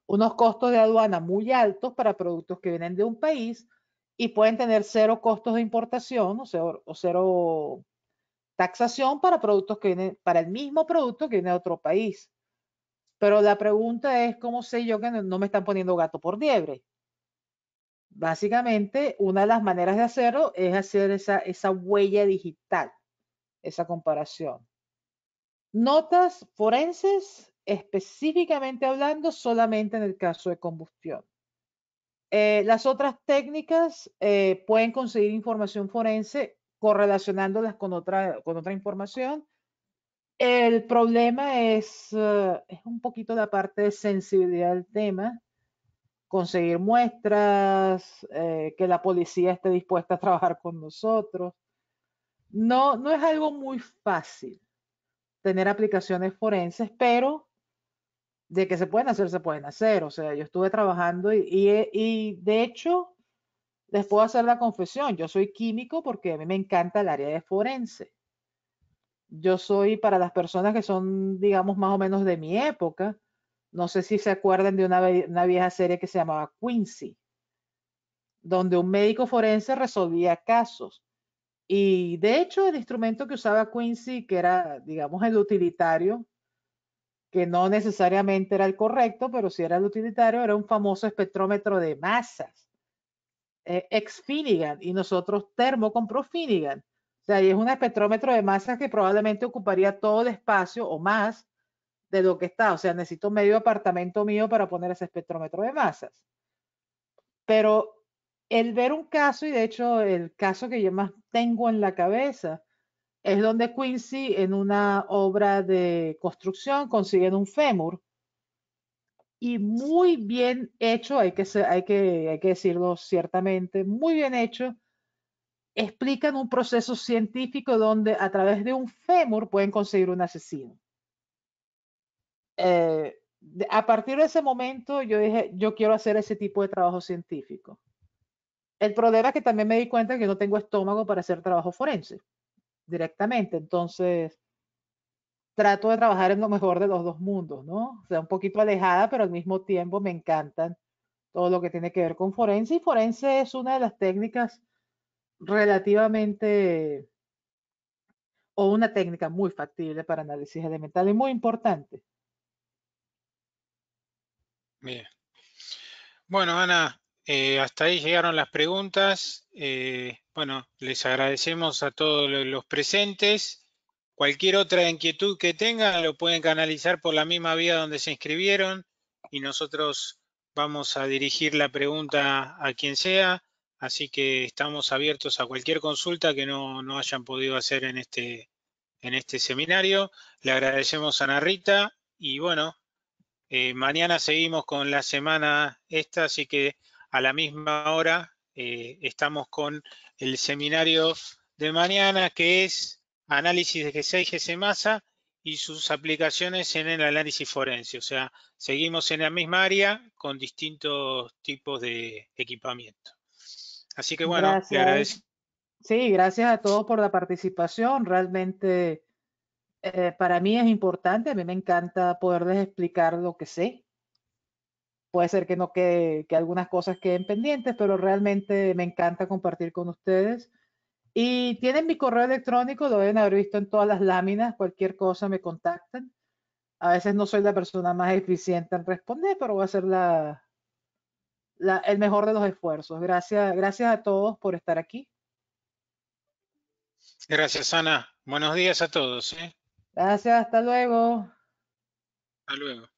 unos costos de aduana muy altos para productos que vienen de un país y pueden tener cero costos de importación o cero, o cero taxación para productos que vienen, para el mismo producto que viene de otro país. Pero la pregunta es, ¿cómo sé yo que no me están poniendo gato por liebre? Básicamente, una de las maneras de hacerlo es hacer esa, esa huella digital, esa comparación. Notas forenses, específicamente hablando, solamente en el caso de combustión. Eh, las otras técnicas eh, pueden conseguir información forense correlacionándolas con otra, información. El problema eh, es, un poquito la parte de sensibilidad del tema, conseguir muestras, que la policía esté dispuesta a trabajar con nosotros. No, no es algo muy fácil tener aplicaciones forenses, pero de que se pueden hacer, se pueden hacer. O sea, yo estuve trabajando eh, y, de hecho, les puedo hacer la confesión, yo soy químico porque a mí me encanta el área de forense. Yo soy para las personas que son, digamos, más o menos de mi época, no sé si se acuerdan de una vieja serie que se llamaba Quincy, donde un médico forense resolvía casos. Y de hecho, el instrumento que usaba Quincy, que era, digamos, el utilitario, que no necesariamente era el correcto, pero si era el utilitario, era un famoso espectrómetro de masas, eh, ex Finnegan, y nosotros Termo compró Finnegan. O sea, y es un espectrómetro de masas que probablemente ocuparía todo el espacio o más de lo que está. O sea, necesito medio apartamento mío para poner ese espectrómetro de masas. Pero el ver un caso, y de hecho el caso que yo más tengo en la cabeza, es donde Quincy en una obra de construcción consiguen un fémur. Y muy bien hecho, hay que, hay que, hay que decirlo ciertamente, muy bien hecho, explican un proceso científico donde a través de un fémur pueden conseguir un asesino. Eh, a partir de ese momento yo dije, yo quiero hacer ese tipo de trabajo científico. El problema es que también me di cuenta que no tengo estómago para hacer trabajo forense directamente. Entonces, trato de trabajar en lo mejor de los dos mundos, ¿no? O sea, un poquito alejada, pero al mismo tiempo me encantan todo lo que tiene que ver con forense. Y forense es una de las técnicas relativamente, o una técnica muy factible para análisis elemental y muy importante. Bien. Bueno, Ana, eh, hasta ahí llegaron las preguntas. Eh, bueno, les agradecemos a todos los presentes. Cualquier otra inquietud que tengan lo pueden canalizar por la misma vía donde se inscribieron y nosotros vamos a dirigir la pregunta a quien sea. Así que estamos abiertos a cualquier consulta que no, hayan podido hacer en este, en este seminario. Le agradecemos a Narita y bueno, eh, mañana seguimos con la semana esta, así que a la misma hora eh, estamos con el seminario de mañana que es análisis de G6, GC masa y sus aplicaciones en el análisis forense. O sea, seguimos en la misma área con distintos tipos de equipamiento. Así que bueno, gracias. agradezco. Sí, gracias a todos por la participación. Realmente eh, para mí es importante, a mí me encanta poderles explicar lo que sé puede ser que no que algunas cosas queden pendientes, pero realmente me encanta compartir con ustedes. Y tienen mi correo electrónico, lo deben haber visto en todas las láminas, cualquier cosa me contactan. A veces no soy la persona más eficiente en responder, pero voy a hacer el mejor de los esfuerzos. Gracias, gracias a todos por estar aquí. Gracias, Ana. Buenos días a todos. ¿eh? Gracias, hasta luego. Hasta luego.